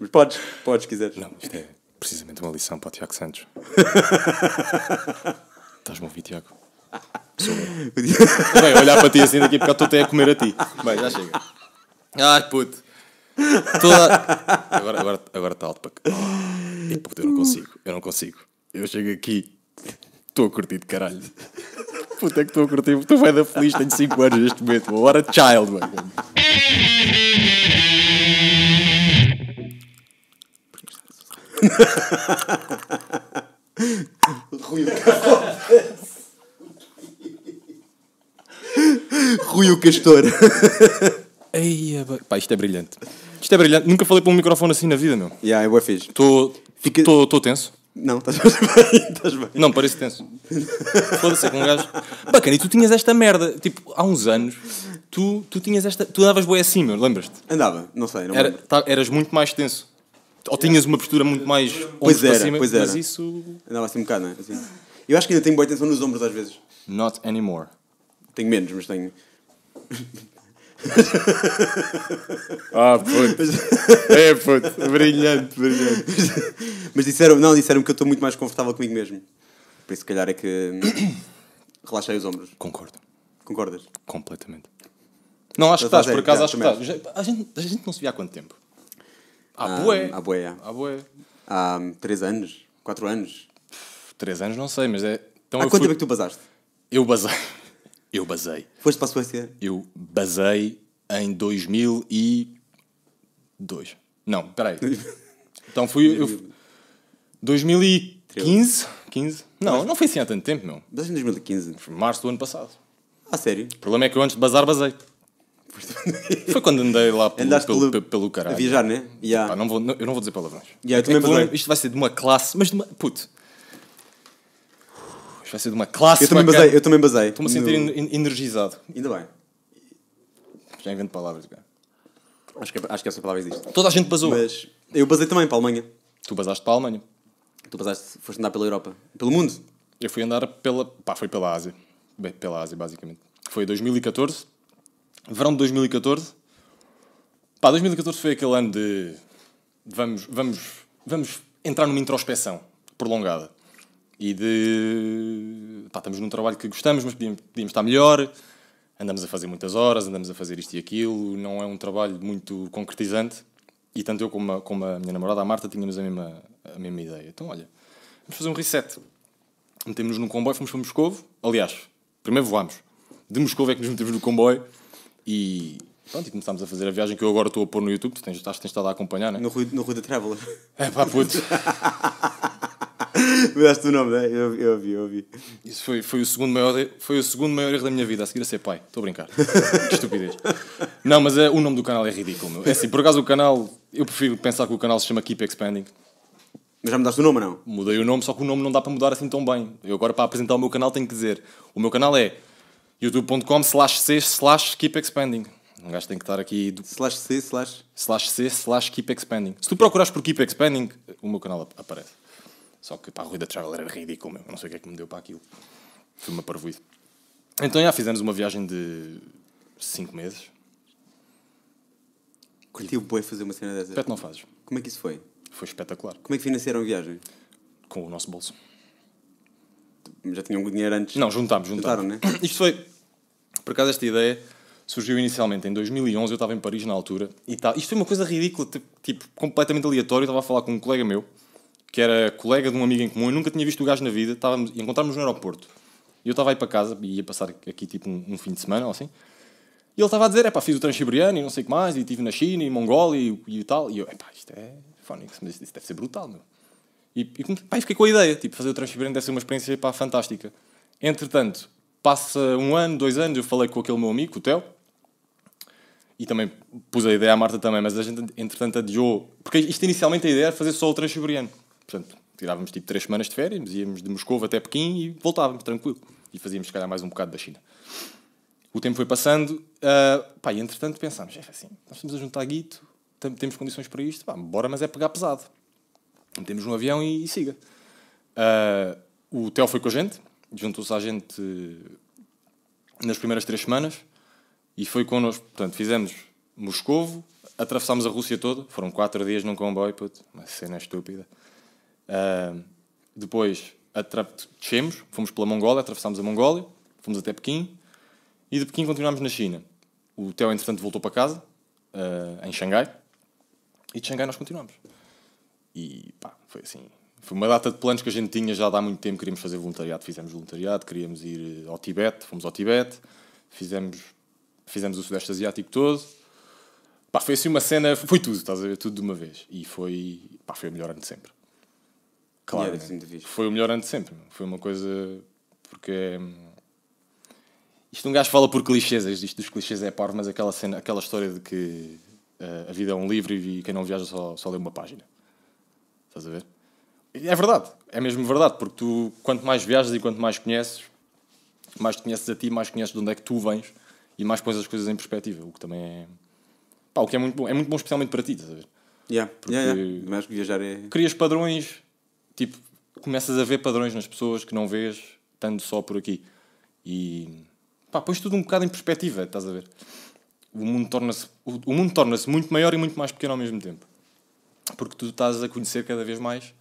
Mas podes, podes, quiseres. Não, isto é precisamente uma lição para o Tiago Santos. Estás-me a ouvir, Tiago? Bem, olhar para ti assim daqui a bocado estou até a comer a ti. Bem, já chega. Ai, puto. Toda... Agora, agora, agora está alto para... Oh, puto, eu não consigo, eu não consigo. Eu chego aqui, estou a curtir de caralho. Puta é que estou a curtir, estou bem da feliz, tenho 5 anos neste momento. What a child, mano. Rui o Rui o Castor. Eia, é Pá, isto é brilhante. Isto é brilhante. Nunca falei para um microfone assim na vida, meu. Yeah, é fixe. Estou Fica- Estou tenso. Não, estás bem, estás bem. Não, parece tenso. Foda-se, é com um gajo. Bacana, e tu tinhas esta merda. Tipo, há uns anos, tu, tu tinhas esta. Tu andavas boé assim, meu, lembras-te? Andava, não sei, não Era, tá, eras muito mais tenso. Ou tinhas uma postura muito mais pois era, cima, pois era. mas isso... Andava assim um bocado, não é? Assim. Eu acho que ainda tenho boa tensão nos ombros às vezes. Not anymore. Tenho menos, mas tenho... ah, puto. É, puto. Brilhante, brilhante. Mas disseram, não, disseram que eu estou muito mais confortável comigo mesmo. Por isso, se calhar, é que relaxei os ombros. Concordo. Concordas? Completamente. Não, acho que estás, por acaso, acho que estás. A gente, a gente não se via há quanto tempo? Ah, é. Há bué. Há bué, Há bué. Há três anos, quatro anos. Três anos não sei, mas é... Então, Há quanto fui... tempo é que tu basaste? Eu basei... Eu basei. Foste para a Suécia? Eu basei em 2002. Não, peraí. então fui... Eu... 2015? 15? Não, não foi assim há tanto tempo, meu. Basaste em 2015? Foi março do ano passado. Ah, sério? O problema é que eu antes de bazar, basei. Foi quando andei lá pelo, pelo, pelo, pelo caralho. A viajar, né? Yeah. Pá, não vou, não, eu não vou dizer palavrões. Yeah, eu é isto vai ser de uma classe, mas de uma. Puto. Isto vai ser de uma classe. Eu também basei, eu também basei. Estou-me a sentir no... energizado. Ainda bem. Já invento palavras, cara. Acho que, é- acho que essa palavra existe. Toda a gente basou. Mas eu basei também para a Alemanha. Tu basaste para a Alemanha. Tu basaste, foste andar pela Europa. Pelo mundo. Eu fui andar pela. pá, foi pela Ásia. Bem, pela Ásia, basicamente. Foi 2014 verão de 2014. Pá, 2014 foi aquele ano de vamos, vamos, vamos entrar numa introspeção prolongada. E de. Pá, estamos num trabalho que gostamos, mas podíamos, podíamos estar melhor. Andamos a fazer muitas horas, andamos a fazer isto e aquilo. Não é um trabalho muito concretizante. E tanto eu como a, como a minha namorada, a Marta, tínhamos a mesma, a mesma ideia. Então, olha, vamos fazer um reset. Metemos-nos num comboio, fomos para Moscovo. Aliás, primeiro voámos. De Moscovo é que nos metemos no comboio e pronto, e começámos a fazer a viagem que eu agora estou a pôr no YouTube, tu tens, estás, tens estado a acompanhar, né? No no Rui da Traveler. É pá, puto. Mudaste o nome, não né? Eu, eu ouvi, eu ouvi. Isso foi, foi, o segundo maior, foi o segundo maior erro da minha vida, a seguir a ser pai. Estou a brincar. que estupidez. Não, mas é, o nome do canal é ridículo, meu. É assim, por acaso o canal, eu prefiro pensar que o canal se chama Keep Expanding. Mas já mudaste o nome, não? Mudei o nome, só que o nome não dá para mudar assim tão bem. Eu agora, para apresentar o meu canal, tenho que dizer: o meu canal é youtube.com slash c slash keep expanding. Um gajo tem que estar aqui. Do... Slash C, slash. Slash C, slash Keep Expanding. Se tu procurares por Keep Expanding, o meu canal aparece. Só que, para a Rui da Traveler era ridículo, meu. Não sei o que é que me deu para aquilo. Foi uma parvoíce. Então, já fizemos uma viagem de 5 meses. Curtiu o boi fazer uma cena dessas? Pet não fazes. Como é que isso foi? Foi espetacular. Como é que financiaram a viagem? Com o nosso bolso já tinham dinheiro antes. Não, juntámos, juntámos. Juntaram, né? Isto foi, por acaso, esta ideia surgiu inicialmente em 2011, eu estava em Paris na altura, e tal tá, isto foi uma coisa ridícula, tipo, completamente aleatória, eu estava a falar com um colega meu, que era colega de um amigo em comum, eu nunca tinha visto o gajo na vida, estávamos, encontrámo-nos no aeroporto, e eu estava a ir para casa, e ia passar aqui tipo um, um fim de semana ou assim, e ele estava a dizer, é pá, fiz o transiberiano e não sei o que mais, e estive na China e Mongólia e, e tal, e eu, é pá, isto é fónico, mas isto deve ser brutal, meu. E, e pá, fiquei com a ideia, tipo, fazer o Transparente deve ser uma experiência pá, fantástica. Entretanto, passa um ano, dois anos, eu falei com aquele meu amigo, o Theo, e também pus a ideia à Marta também, mas a gente entretanto adiou, porque isto inicialmente a ideia era fazer só o Transsiberiano. Portanto, tirávamos tipo três semanas de férias, íamos de Moscou até Pequim e voltávamos tranquilo. E fazíamos, se calhar, mais um bocado da China. O tempo foi passando, uh, pá, e entretanto pensámos, é assim, nós estamos a juntar guito, temos condições para isto, pá, bora, mas é pegar pesado metemos no avião e, e siga. Uh, o Theo foi com a gente, juntou-se à gente nas primeiras três semanas e foi connosco. Portanto, fizemos Moscovo, atravessámos a Rússia toda, foram quatro dias num comboio, puto, uma cena estúpida. Uh, depois descemos, fomos pela Mongólia, atravessámos a Mongólia, fomos até Pequim e de Pequim continuámos na China. O Theo, entretanto, voltou para casa, uh, em Xangai, e de Xangai nós continuámos. E pá, foi assim. Foi uma data de planos que a gente tinha já há muito tempo. Queríamos fazer voluntariado, fizemos voluntariado. Queríamos ir eh, ao Tibete, fomos ao Tibete. Fizemos, fizemos o Sudeste Asiático todo. Pá, foi assim uma cena, foi tudo, estás a ver? Tudo de uma vez. E foi, pá, foi o melhor ano de sempre. Claro. Né? Assim foi o melhor ano de sempre. Foi uma coisa. Porque. É, hum, isto um gajo fala por clichês, isto dos clichês é parvo, mas aquela, cena, aquela história de que uh, a vida é um livro e quem não viaja só, só lê uma página. Estás a ver? É verdade, é mesmo verdade, porque tu, quanto mais viajas e quanto mais conheces, mais te conheces a ti, mais conheces de onde é que tu vens e mais pões as coisas em perspectiva, o que também é. Pá, o que é muito bom, é muito bom especialmente para ti, estás a ver? Yeah. Porque yeah, yeah. Mas viajar é. Crias padrões, tipo, começas a ver padrões nas pessoas que não vês estando só por aqui e. pá, pões tudo um bocado em perspectiva, estás a ver? O mundo torna-se torna muito maior e muito mais pequeno ao mesmo tempo porque tu estás a conhecer cada vez mais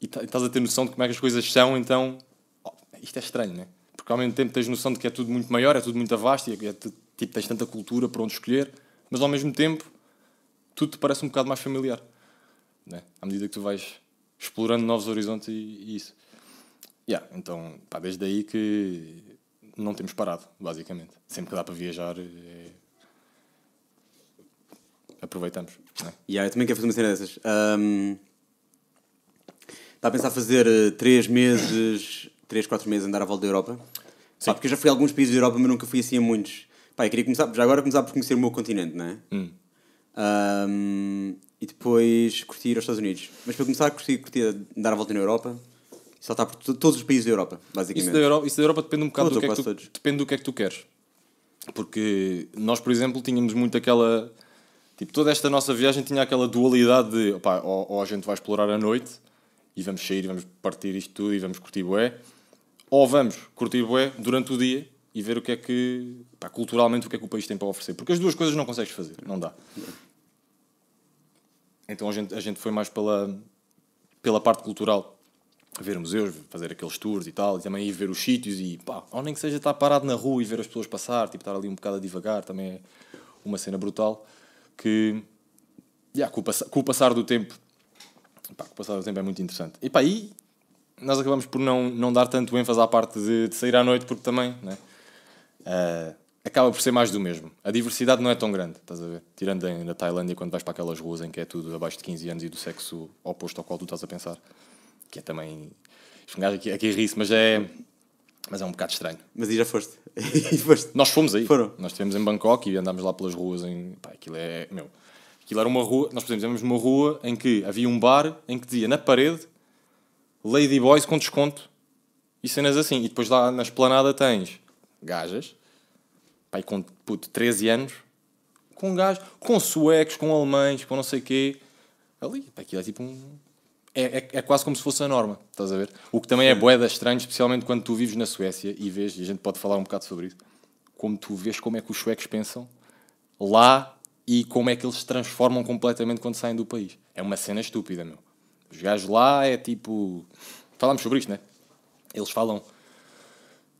e estás a ter noção de como é que as coisas são, então oh, isto é estranho, né? Porque ao mesmo tempo tens noção de que é tudo muito maior, é tudo muito vasto, e é, é tipo, tens tanta cultura para onde escolher, mas ao mesmo tempo tudo te parece um bocado mais familiar, né? À medida que tu vais explorando novos horizontes e, e isso. Yeah, então, pá, desde aí que não temos parado, basicamente. Sempre que dá para viajar, é... aproveitamos. E yeah, eu também quero fazer uma cena dessas. Um, está a pensar fazer 3 eh, meses, 3, 4 meses andar à volta da Europa. Sim. Pá, porque eu já fui a alguns países da Europa, mas nunca fui assim a muitos. Pá, eu queria começar, já agora começar por conhecer o meu continente, não é? Hum. Um, e depois curtir aos Estados Unidos. Mas para começar, curtir, curtir dar a volta na Europa só está por todos os países da Europa, basicamente. Isso da Europa, isso da Europa depende um bocado do que, é que tu, depende do que é que tu queres. Porque nós, por exemplo, tínhamos muito aquela Tipo, toda esta nossa viagem tinha aquela dualidade de opá, ou, ou, a gente vai explorar à noite e vamos sair, vamos partir isto tudo e vamos curtir bué, ou vamos curtir bué durante o dia e ver o que é que, culturalmente, o que é que o país tem para oferecer. Porque as duas coisas não consegues fazer, não dá. Então a gente, a gente foi mais pela, pela parte cultural, ver museus, fazer aqueles tours e tal, e também ir ver os sítios e pá, ou nem que seja estar parado na rua e ver as pessoas passar, tipo, estar ali um bocado a divagar, também é uma cena brutal que yeah, com, o com, o passar do tempo, pá, com o passar do tempo é muito interessante. E pá, aí nós acabamos por não, não dar tanto ênfase à parte de, de sair à noite, porque também né, uh, acaba por ser mais do mesmo. A diversidade não é tão grande, estás a ver? Tirando em, na Tailândia, quando vais para aquelas ruas em que é tudo abaixo de 15 anos e do sexo oposto ao qual tu estás a pensar, que é também. É aqui, aqui ri-se, mas é, mas é um bocado estranho. Mas e já foste. foste. Nós fomos aí. Foram. Nós estivemos em Bangkok e andámos lá pelas ruas. Em... Pá, aquilo é. Meu. Aquilo era uma rua. Nós estivemos numa rua em que havia um bar em que dizia na parede Lady Boys com desconto e cenas assim. E depois lá na esplanada tens gajas. Pai, com puto, 13 anos. Com gajos. Com suecos, com alemães, com não sei o quê. Ali. Pá, aquilo é tipo um é, é, é, quase como se fosse a norma, estás a ver? O que também é boeda estranho, especialmente quando tu vives na Suécia e vês, e a gente pode falar um bocado sobre isso, como tu vês como é que os suecos pensam lá e como é que eles se transformam completamente quando saem do país. É uma cena estúpida, meu. Os gajos lá é tipo. falamos sobre isto, né? Eles falam.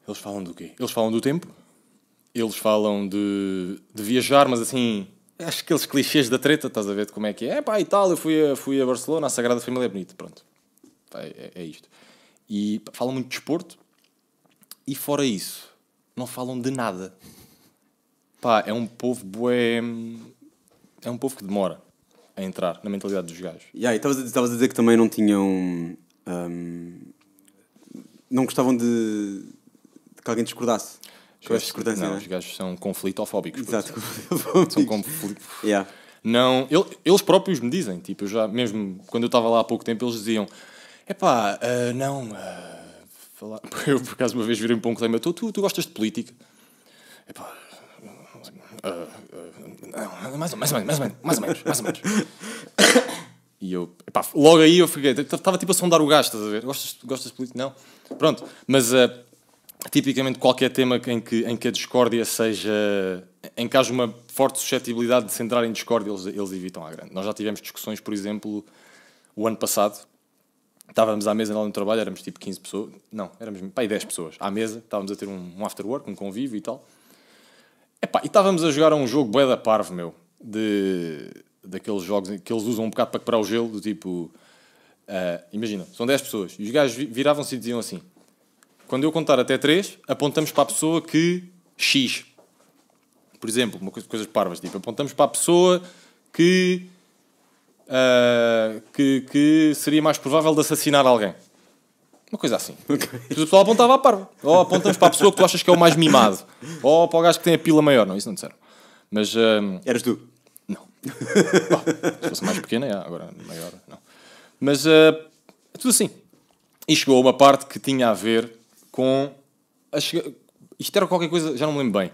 Eles falam do quê? Eles falam do tempo, eles falam de, de viajar, mas assim, acho aqueles clichês da treta, estás a ver de como é que é. É pá, e tal, eu fui a, fui a Barcelona, a Sagrada Família é bonito, pronto. É, é, é isto. E falam muito de desporto e fora isso, não falam de nada. Pá, é um povo bué... É um povo que demora a entrar na mentalidade dos gajos. E aí, estavas a dizer que também não tinham... Um, não gostavam de, de que alguém discordasse com Não, os gajos são conflitofóbicos. Exato, conflitofóbicos. São conflitofóbicos. Yeah. Não, eles próprios me dizem, tipo, eu já, mesmo quando eu estava lá há pouco tempo, eles diziam: é pá, uh, ah, não. Uh, ah, falar... Eu, por acaso, uma vez virei-me para um colega tu, tu, tu gostas de política? É pá, Uh, ah, uh, mais, mais, mais, mais ou menos, mais ou menos, mais ou menos. E eu, epá, logo aí eu fiquei, estava tipo a sondar o gajo, estás a ver? Gostas, gostas de política? Não. Pronto, mas uh, tipicamente qualquer tema em que, em que a discórdia seja. em que haja uma forte suscetibilidade de se entrar em discórdia, eles, eles evitam a grande. Nós já tivemos discussões, por exemplo, o ano passado. Estávamos à mesa lá no trabalho, éramos tipo 15 pessoas, não, éramos pá, 10 pessoas à mesa, estávamos a ter um, um after work, um convívio e tal. Epá, e estávamos a jogar um jogo bué da parvo, meu, de, daqueles jogos que eles usam um bocado para quebrar o gelo, do tipo, uh, imagina, são 10 pessoas, e os gajos viravam-se e diziam assim, quando eu contar até 3, apontamos para a pessoa que X. Por exemplo, uma coisa, coisas parvas, tipo, apontamos para a pessoa que, uh, que, que seria mais provável de assassinar alguém. Uma coisa assim. Okay. O pessoal apontava à parva. Ou apontamos para a pessoa que tu achas que é o mais mimado. Ou para o gajo que tem a pila maior. Não, isso não disseram. Mas. Ah, Eras tu? Não. se fosse mais pequena, agora maior, não. Mas. Uh, é tudo assim. E chegou a uma parte que tinha a ver com. A chega... Isto era qualquer coisa, já não me lembro bem,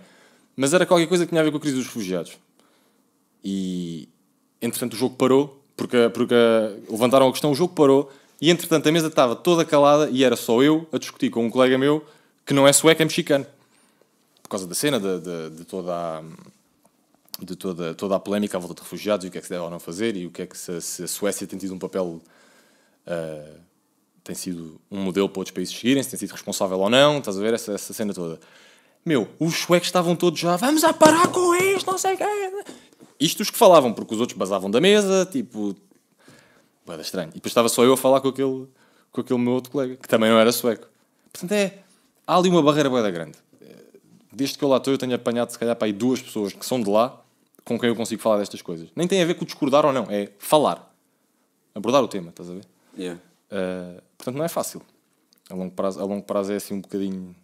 mas era qualquer coisa que tinha a ver com a crise dos refugiados. E, entretanto, o jogo parou, porque, porque levantaram a questão, o jogo parou, e entretanto a mesa estava toda calada e era só eu a discutir com um colega meu que não é sueco, é mexicano. Por causa da cena, de, de, de toda a de toda, toda a polémica à volta de refugiados e o que é que se deve ou não fazer e o que é que se, se a Suécia tem tido um papel uh, tem sido um modelo para outros países seguirem, se tem sido responsável ou não, estás a ver essa, essa cena toda. Meu, os suecos estavam todos já, vamos a parar com isto, não sei o quê. Isto os que falavam, porque os outros basavam da mesa, tipo. Boeda estranho. E depois estava só eu a falar com aquele, com aquele meu outro colega, que também não era sueco. Portanto, é. Há ali uma barreira boeda grande. Eh, desde que eu lá estou, eu tenho apanhado, se calhar, para aí duas pessoas que são de lá, com quem eu consigo falar destas coisas. Nem tem a ver com discordar ou não, é falar. Abordar o tema, estás a ver? Yeah. Ah, portanto, não é fácil. A longo, prazo, a longo prazo é assim um bocadinho.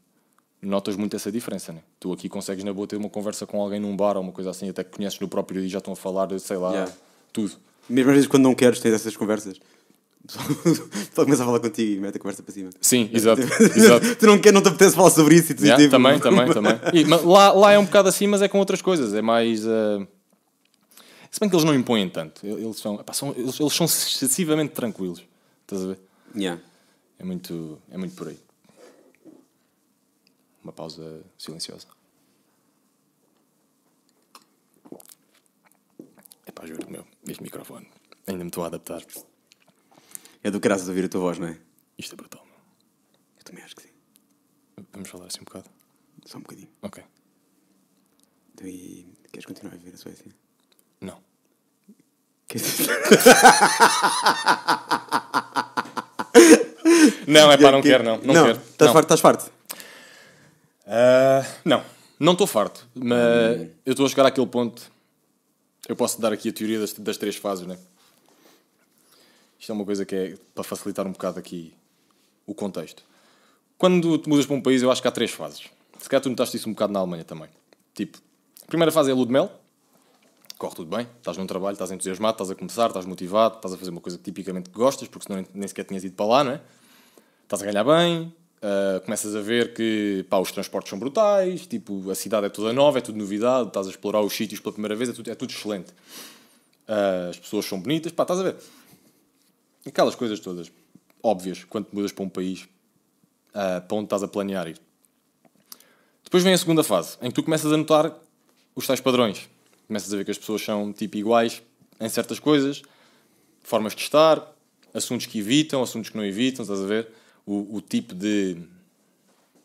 Notas muito essa diferença, né? Tu aqui consegues, na boa, ter uma conversa com alguém num bar ou uma coisa assim, até que conheces no próprio dia e já estão a falar, sei lá, yeah. tudo. Mesmo às vezes quando não queres, tens essas conversas. Só começa a falar contigo e mete a conversa para cima. Sim, exato. exato. tu não queres não te apetece falar sobre isso e tu yeah, tipo... Também, também, também. E, lá, lá é um bocado assim, mas é com outras coisas. É mais. Uh... Se bem que eles não impõem tanto. Eles são, epá, são, eles, eles são excessivamente tranquilos. Estás a ver? Yeah. É, muito, é muito por aí. Uma pausa silenciosa. Epá, juro, meu, este microfone. Ainda me estou a adaptar. É do graças ouvir a tua voz, não é? Isto é brutal, meu. Eu também acho que sim. Vamos falar assim um bocado? Só um bocadinho. Ok. Então, e queres continuar a viver a Suécia? Não não, é para não quero, não. Não, não quero. Estás não. farto? Estás Uh, não, não estou farto, mas hum. eu estou a chegar àquele ponto. Eu posso dar aqui a teoria das, das três fases, né? Isto é uma coisa que é para facilitar um bocado aqui o contexto. Quando tu mudas para um país, eu acho que há três fases. Se calhar tu notaste isso um bocado na Alemanha também. Tipo, a primeira fase é a corre tudo bem, estás num trabalho, estás entusiasmado, estás a começar, estás motivado, estás a fazer uma coisa que tipicamente gostas, porque senão nem sequer tinhas ido para lá, não é? Estás a ganhar bem, uh, começas a ver que pá, os transportes são brutais, tipo, a cidade é toda nova, é tudo novidade, estás a explorar os sítios pela primeira vez, é tudo, é tudo excelente. Uh, as pessoas são bonitas, pá, estás a ver. Aquelas coisas todas óbvias quando te mudas para um país uh, para onde estás a planear ir. Depois vem a segunda fase, em que tu começas a notar os tais padrões começas a ver que as pessoas são tipo iguais em certas coisas, formas de estar, assuntos que evitam, assuntos que não evitam, estás a ver? O, o tipo de,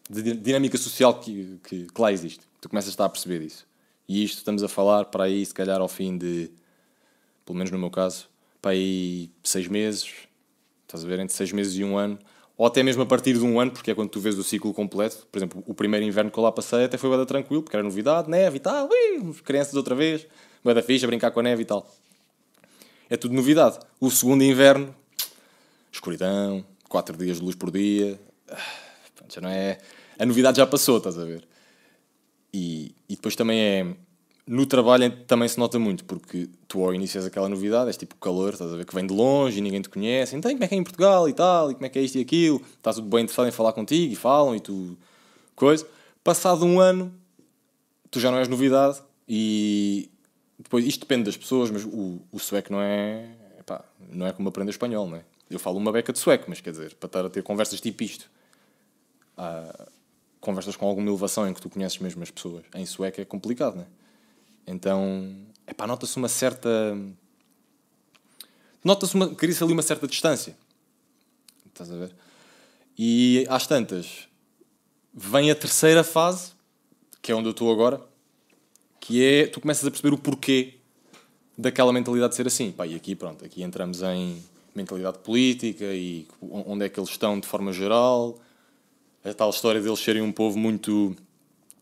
de, dinâmica social que, que, que lá existe. Tu começas a estar a perceber isso. E isto estamos a falar para aí, se calhar, ao fim de, pelo menos no meu caso, para aí seis meses, estás a ver? Entre seis meses e um ano ou até mesmo a partir de um ano, porque é quando tu vês o ciclo completo. Por exemplo, o primeiro inverno que eu lá passei até foi bada tranquilo, porque era novidade, neve e tal, ui, crianças outra vez, bada ficha, brincar com a neve e tal. É tudo novidade. O segundo inverno, escuridão, quatro dias de luz por dia, ah, já não é... A novidade já passou, estás a ver? E, e depois também é no trabalho também se nota muito, porque tu ao início és aquela novidade, és tipo calor, estás a ver que vem de longe e ninguém te conhece, então como é que é em Portugal e tal, e como é que é isto e aquilo, estás bem interessado em falar contigo e falam e tu. coisa. Passado um ano, tu já não és novidade e depois isto depende das pessoas, mas o, o sueco não é. Epá, não é como aprender espanhol, não é? Eu falo uma beca de sueco, mas quer dizer, para estar a ter conversas tipo isto. Ah, conversas com alguma elevação em que tu conheces mesmo as pessoas. Em sueco é complicado, não é? Então, pá, nota-se uma certa. Nota-se uma. Cria-se ali uma certa distância. Estás a ver? E às tantas, vem a terceira fase, que é onde eu estou agora, que é tu começas a perceber o porquê daquela mentalidade ser assim. Pá, e aqui, pronto, aqui entramos em mentalidade política e onde é que eles estão de forma geral, a tal história deles serem um povo muito,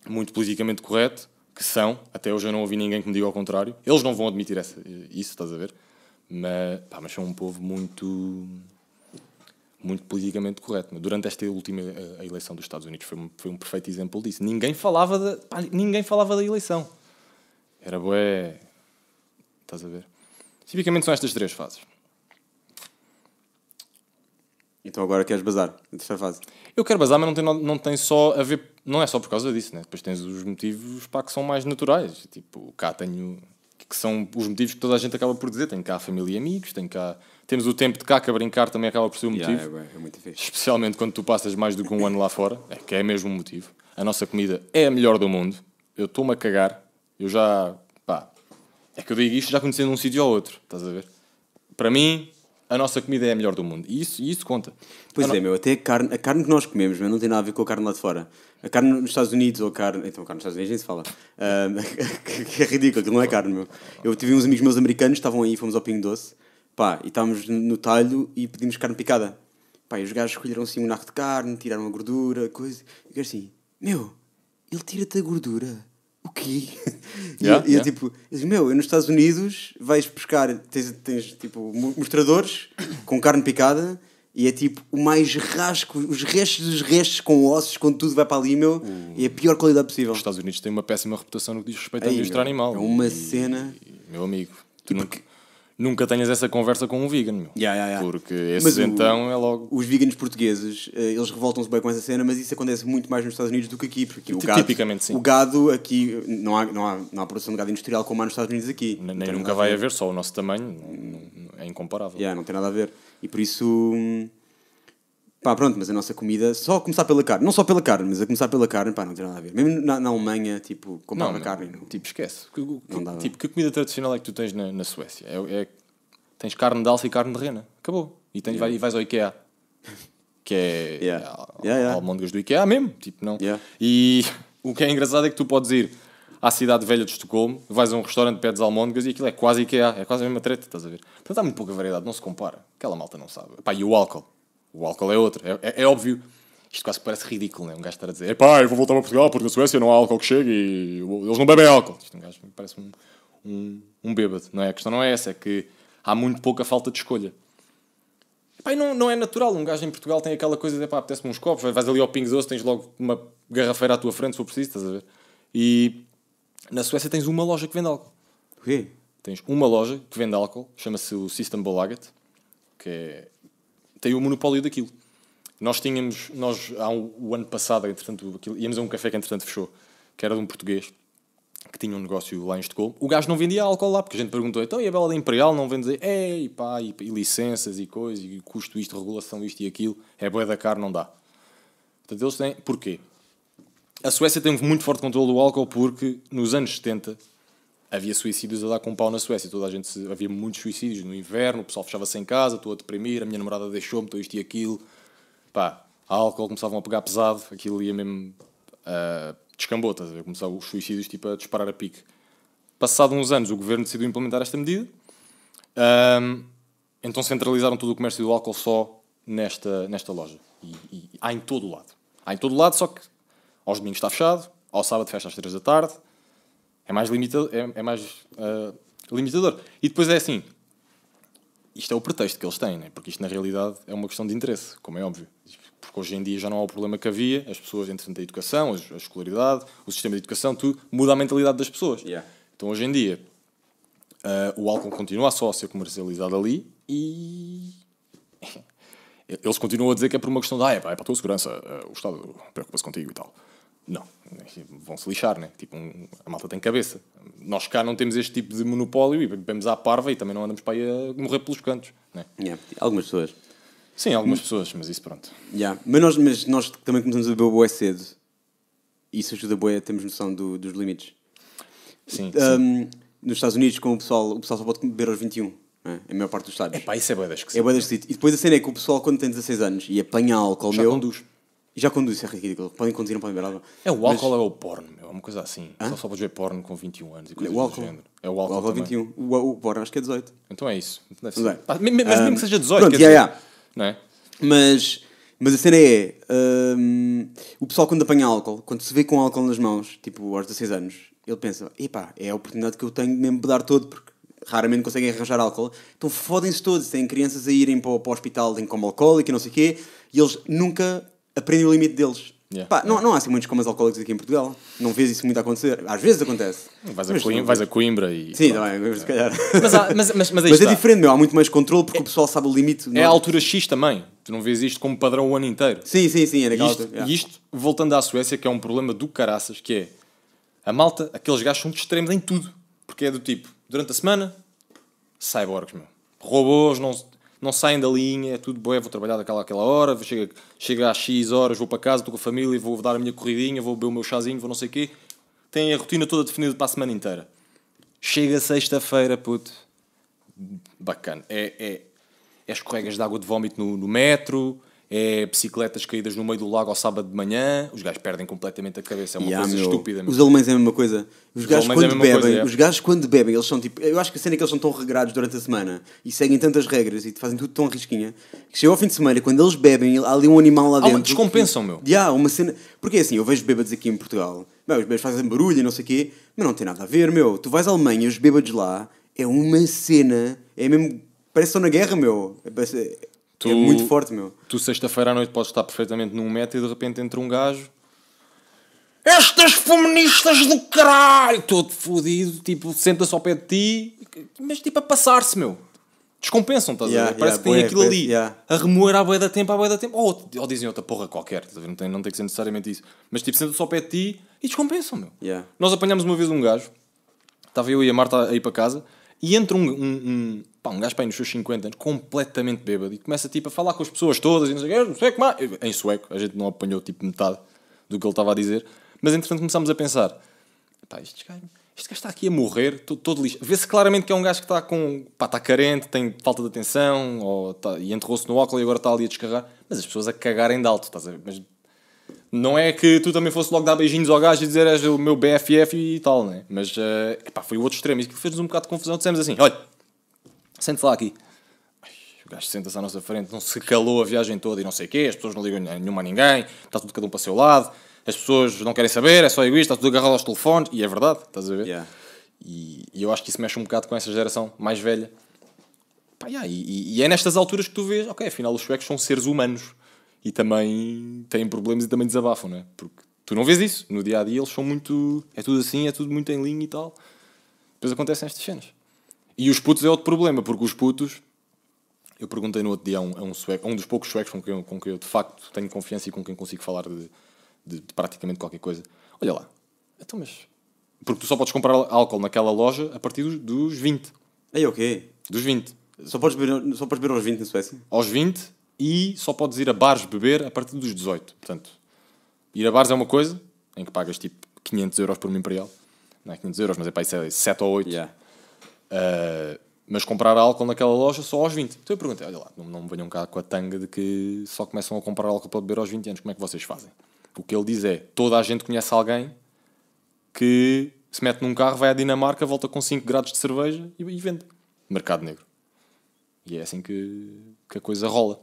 muito politicamente correto que são, até hoje eu não ouvi ninguém que me diga ao contrário. Eles não vão admitir essa, isso, estás a ver? Mas, pá, mas são um povo muito muito politicamente correto. Durante esta última eh, eleição dos Estados Unidos foi um, foi um perfeito exemplo disso. Ninguém falava da, pá, ninguém falava da eleição. Era boé. Estás a ver? Tipicamente são estas três fases. Então agora queres bazar? Esta fase. Eu quero bazar, mas não tem, não tem só a ver não é só por causa disso, né? Depois tens os motivos pá, que são mais naturais. Tipo, cá tenho. que são os motivos que toda a gente acaba por dizer. Tenho cá família e amigos, tenho cá. Temos o tempo de que a brincar também acaba por ser um motivo. Yeah, é, é, muito difícil. Especialmente quando tu passas mais do que um ano lá fora, é que é mesmo um motivo. A nossa comida é a melhor do mundo. Eu estou-me a cagar. Eu já. pá. É que eu digo isto já conhecendo um sítio ou outro, estás a ver? Para mim, a nossa comida é a melhor do mundo. E isso, isso conta. Pois é, meu, até a carne, a carne que nós comemos meu, não tem nada a ver com a carne lá de fora. A carne nos Estados Unidos, ou a carne. Então, a carne nos Estados Unidos nem se fala. Uh, que é ridículo, aquilo não é carne, meu. Eu tive uns amigos meus americanos, estavam aí, fomos ao Pingo Doce, pá, e estávamos no talho e pedimos carne picada. Pá, e os gajos escolheram assim um naco de carne, tiraram a gordura, coisa. E assim, meu, ele tira-te a gordura o quê? Yeah, e, yeah. eu tipo, eu digo, meu, nos Estados Unidos vais pescar, tens, tens tipo mostradores com carne picada e é tipo o mais rasco, os restos dos restos com ossos, com tudo vai para ali, meu, e é a pior qualidade possível. Os Estados Unidos têm uma péssima reputação no que diz respeito à indústria animal. É uma e, cena. E, meu amigo, tu, e tipo não, porque nunca tenhas essa conversa com um vegan, meu. Yeah, yeah, yeah. Porque esses o, então é logo. Os veganos portugueses, eh, eles revoltam-se bem com essa cena, mas isso acontece muito mais nos Estados Unidos do que aqui, porque o gado, tipicamente sim. O gado aqui, não há, não, há, não há produção de gado industrial como há nos Estados Unidos aqui. Nem, nem nunca vai haver, só o nosso tamanho é incomparável. Yeah, não tem nada a ver. E por isso. Hum Pá, pronto, mas a nossa comida, só a começar pela carne, não só pela carne, mas a começar pela carne, pá, não tem nada a ver. Mesmo na, na Alemanha, tipo, comprar uma carne. Não. Tipo, esquece. Que, não tipo, que comida tradicional é que tu tens na, na Suécia? É, é, tens carne de alça e carne de rena. Acabou. E, tens, yeah. vai, e vais ao IKEA. Que é, yeah. é, yeah, yeah. almôndegas do IKEA mesmo. Tipo, não. E o que é engraçado é que tu podes ir à cidade velha de Estocolmo, vais a um restaurante, pedes almôndegas e aquilo é quase IKEA, é quase a mesma treta, estás a ver? Portanto, há muito pouca variedade, não se compara. Aquela malta não sabe. Pá, e o álcool? O álcool é outro, é, é, é óbvio. Isto quase parece ridículo, né? Um gajo estar a dizer, epá, eu vou voltar para Portugal porque na Suécia não há álcool que chegue e eles não bebem álcool. Isto é um gajo parece um, um, um bêbado, não é? A questão não é essa, é que há muito pouca falta de escolha. Epá, não, não é natural, um gajo em Portugal tem aquela coisa de, epá, apetece-me uns copos, vais ali ao ping Doce, tens logo uma garrafeira à tua frente se for preciso, estás a ver? E na Suécia tens uma loja que vende álcool. O quê? Tens uma loja que vende álcool, chama-se o System Bolaget, que é tem o monopólio daquilo. Nós tínhamos, nós, há um, o ano passado, entretanto, aquilo, íamos a um café que entretanto fechou, que era de um português, que tinha um negócio lá em Estocolmo. O gajo não vendia álcool lá, porque a gente perguntou, então e a Bela da Imperial não vende? Ei, pá, e, e licenças e coisas, e custo isto, regulação isto e aquilo, é boa da cara, não dá. Portanto, eles têm, porquê? A Suécia tem muito forte controle do álcool porque nos anos 70 havia suicídios a dar com um pau na Suécia. Toda a gente se... havia muitos suicídios no inverno, o pessoal fechava-se em casa, estou a deprimir, a minha namorada deixou-me, estou isto e aquilo. Pá, álcool começavam a pegar pesado, aquilo ia mesmo uh, descambou, estás a ver? Começavam os suicídios tipo, a disparar a pique. Passado uns anos, o governo decidiu implementar esta medida, um, então centralizaram todo o comércio do álcool só nesta, nesta loja. E, e há em todo o lado. Há em todo o lado, só que aos domingos está fechado, ao sábado fecha às três da tarde, é mais, limitado, é, é mais uh, limitador. E depois é assim, isto é o pretexto que eles têm, né? porque isto na realidade é uma questão de interesse, como é óbvio. Porque hoje em dia já não há o problema que havia, as pessoas, entretanto, a educação, a escolaridade, o sistema de educação, tudo muda a mentalidade das pessoas. Yeah. Então hoje em dia uh, o álcool continua só a ser comercializado ali e. Eles continuam a dizer que é por uma questão de ah, é, é para a tua segurança, eh, o Estado preocupa-se contigo e tal. Não. Assim, vão se lixar, né? Tipo, um, a malta tem cabeça. Nós cá não temos este tipo de monopólio e bebemos à parva e também não andamos para aí a morrer pelos cantos, né? Yeah. Algumas pessoas. Sim, algumas pessoas, mas isso pronto. Yeah. Mas, nós, mas nós também começamos a beber boé cedo. Isso ajuda a temos noção do, dos limites. Sim, um, sim, Nos Estados Unidos, com o pessoal, o pessoal só pode beber aos 21, é? Né? a maior parte dos estados. É pá, isso é bué da É bué da E depois a cena é que o pessoal, quando tem 16 anos e apanha álcool, Já meu... conduz já conduz, é ridículo. Podem conduzir, não podem ver água. É o álcool mas... ou é o porno, É uma coisa assim. Só só podes ver porno com 21 anos e coisas é o álcool. do género. É o álcool, o álcool 21. É o, o porno acho que é 18. Então é isso. Deve ser. Mas mesmo que hum, seja 18, pronto, yeah, dizer, yeah. Não é? Mas, mas a cena é... Um, o pessoal quando apanha álcool, quando se vê com álcool nas mãos, tipo aos 16 anos, ele pensa, epá, é a oportunidade que eu tenho de me embedar todo, porque raramente conseguem arranjar álcool. Então fodem-se todos. Têm crianças a irem para, para o hospital em coma alcoólico e não sei o quê. E eles nunca aprendi o limite deles. Yeah. Pá, não, não há assim muitos comas alcoólicos aqui em Portugal. Não vês isso muito acontecer. Às vezes acontece. Vais a, Coimbra, vais a Coimbra e. Sim, também, é se calhar. Mas, há, mas, mas, mas, mas é diferente, meu. Há muito mais controle porque é, o pessoal sabe o limite. É a altura X também. Tu não vês isto como padrão o ano inteiro. Sim, sim, sim. É e, isto, yeah. isto, voltando à Suécia, que é um problema do caraças, que é a malta, aqueles gajos são de extremos em tudo. Porque é do tipo, durante a semana, cyborgs, meu. Robôs, não, não saem da linha, é tudo bem, vou trabalhar daquela aquela hora, chega, chego às X horas, vou para casa, estou com a família, vou dar a minha corridinha, vou beber o meu chazinho, vou não sei o quê. Têm a rotina toda definida para a semana inteira. Chega sexta-feira, puto. Bacana. É, é, é escorregas de água de vómito no, no metro, é bicicletas caídas no meio do lago ao sábado de manhã, os gajos perdem completamente a cabeça, é uma yeah, coisa meu. estúpida. Meu. Os alemães é a mesma coisa. Os, os gajos quando é bebem, coisa, é. os gajos quando bebem, eles são tipo, eu acho que a cena é que eles são tão regrados durante a semana e seguem tantas regras e fazem tudo tão risquinha, que chega ao fim de semana, quando eles bebem, há ali um animal lá dentro. Ah, descompensam, meu. E há uma cena, porque é assim, eu vejo bêbados aqui em Portugal, bem os bêbados fazem barulho e não sei o quê, mas não tem nada a ver, meu. Tu vais à Alemanha, os bêbados lá, é uma cena, é mesmo parece que estão na guerra, meu. É, Tu, é muito forte, meu. Tu, sexta-feira à noite, podes estar perfeitamente num metro e de repente entra um gajo. Estas feministas do caralho! Todo fodido, tipo, senta-se ao pé de ti, mas tipo, a passar-se, meu. Descompensam, estás yeah, a ver? Parece yeah, que tem boia, aquilo ali yeah. a remoer à boia da tempo, à boia da tempo. Ou, ou dizem outra porra qualquer, estás a ver? Não tem, não tem que ser necessariamente isso. Mas tipo, senta-se ao pé de ti e descompensam, meu. Nós apanhámos uma vez um gajo, estava eu e a Marta aí para casa, e entra um, um, pá, um gajo para aí nos seus 50 anos, completamente bêbado, e começa tipo a falar com as pessoas todas, e não sei o que, que mais. Em sueco, a gente não apanhou tipo metade do que ele estava a dizer, mas entretanto começámos a pensar: pá, este gajo, este gajo está aqui a morrer, todo, todo lixo. Vê-se claramente que é um gajo que está com, pá, está carente, tem falta de atenção, ou está, e enterrou-se no óculos e agora está ali a descarrar, mas as pessoas a cagarem de alto, estás a ver? Mas, não é que tu também fosse logo dar beijinhos ao gajo e dizer és o meu BFF e tal, né? Mas, uh, epá, foi o outro extremo. e que fez-nos um bocado de confusão. Dissemos assim, olha, Sente-se lá aqui. o gajo senta-se à nossa frente, não se calou a viagem toda e não sei o quê, as pessoas não ligam nenhuma a ninguém, está tudo cada um para o seu lado, as pessoas não querem saber, é só egoísta, está tudo agarrado aos telefones, e é verdade, estás a ver? Yeah. E, e, eu acho que isso mexe um bocado com essa geração mais velha. Pá, yeah, e, e, é nestas alturas que tu vês, ok, afinal os suecos são seres humanos e também têm problemas e também desabafam, não é? Porque tu não vês isso. No dia a dia eles são muito. É tudo assim, é tudo muito em linha e tal. Depois acontecem estas cenas. E os putos é outro problema, porque os putos. Eu perguntei no outro dia a um, a um, sueco, a um dos poucos suecos com quem, com quem eu de facto tenho confiança e com quem consigo falar de, de, de praticamente qualquer coisa. Olha lá, então mas. Porque tu só podes comprar álcool naquela loja a partir dos, dos 20. É o quê? Dos 20. Só podes, beber, só podes beber aos 20 na Suécia? Aos 20 e só podes ir a bares beber a partir dos 18. Portanto, ir a bares é uma coisa em que pagas tipo 500 euros por um imperial. Não é 500 euros, mas é para isso é 7 ou 8. Yeah. Uh, mas comprar álcool naquela loja só aos 20. Então eu perguntei, olha lá, não, não me venham cá com a tanga de que só começam a comprar álcool para beber aos 20 anos, como é que vocês fazem? O que ele diz é, toda a gente conhece alguém que se mete num carro, vai à Dinamarca, volta com 5 grados de cerveja e, e vende. Mercado negro. E é assim que, que a coisa rola.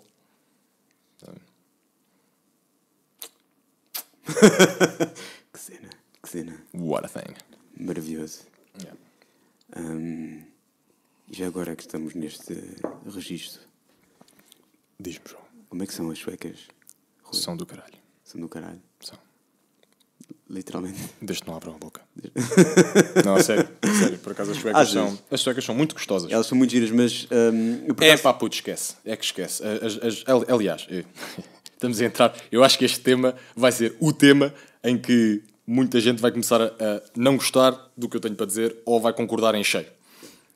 que cena, que cena. What a thing. Maravilhoso. Yeah. Um, e já agora que estamos neste registro. Diz-me, João. Como é que são as suecas? Rui? São do caralho. São do caralho? São. Literalmente. Desde que não abram a boca. não, a sério, a sério. Por acaso as suecas, são, as suecas são muito gostosas. Elas são muito giras, mas. Um, é, acaso... É pá, puto, esquece. É que esquece. As, as, aliás, estamos a entrar. Eu acho que este tema vai ser o tema em que muita gente vai começar a, a, não gostar do que eu tenho para dizer ou vai concordar em cheio.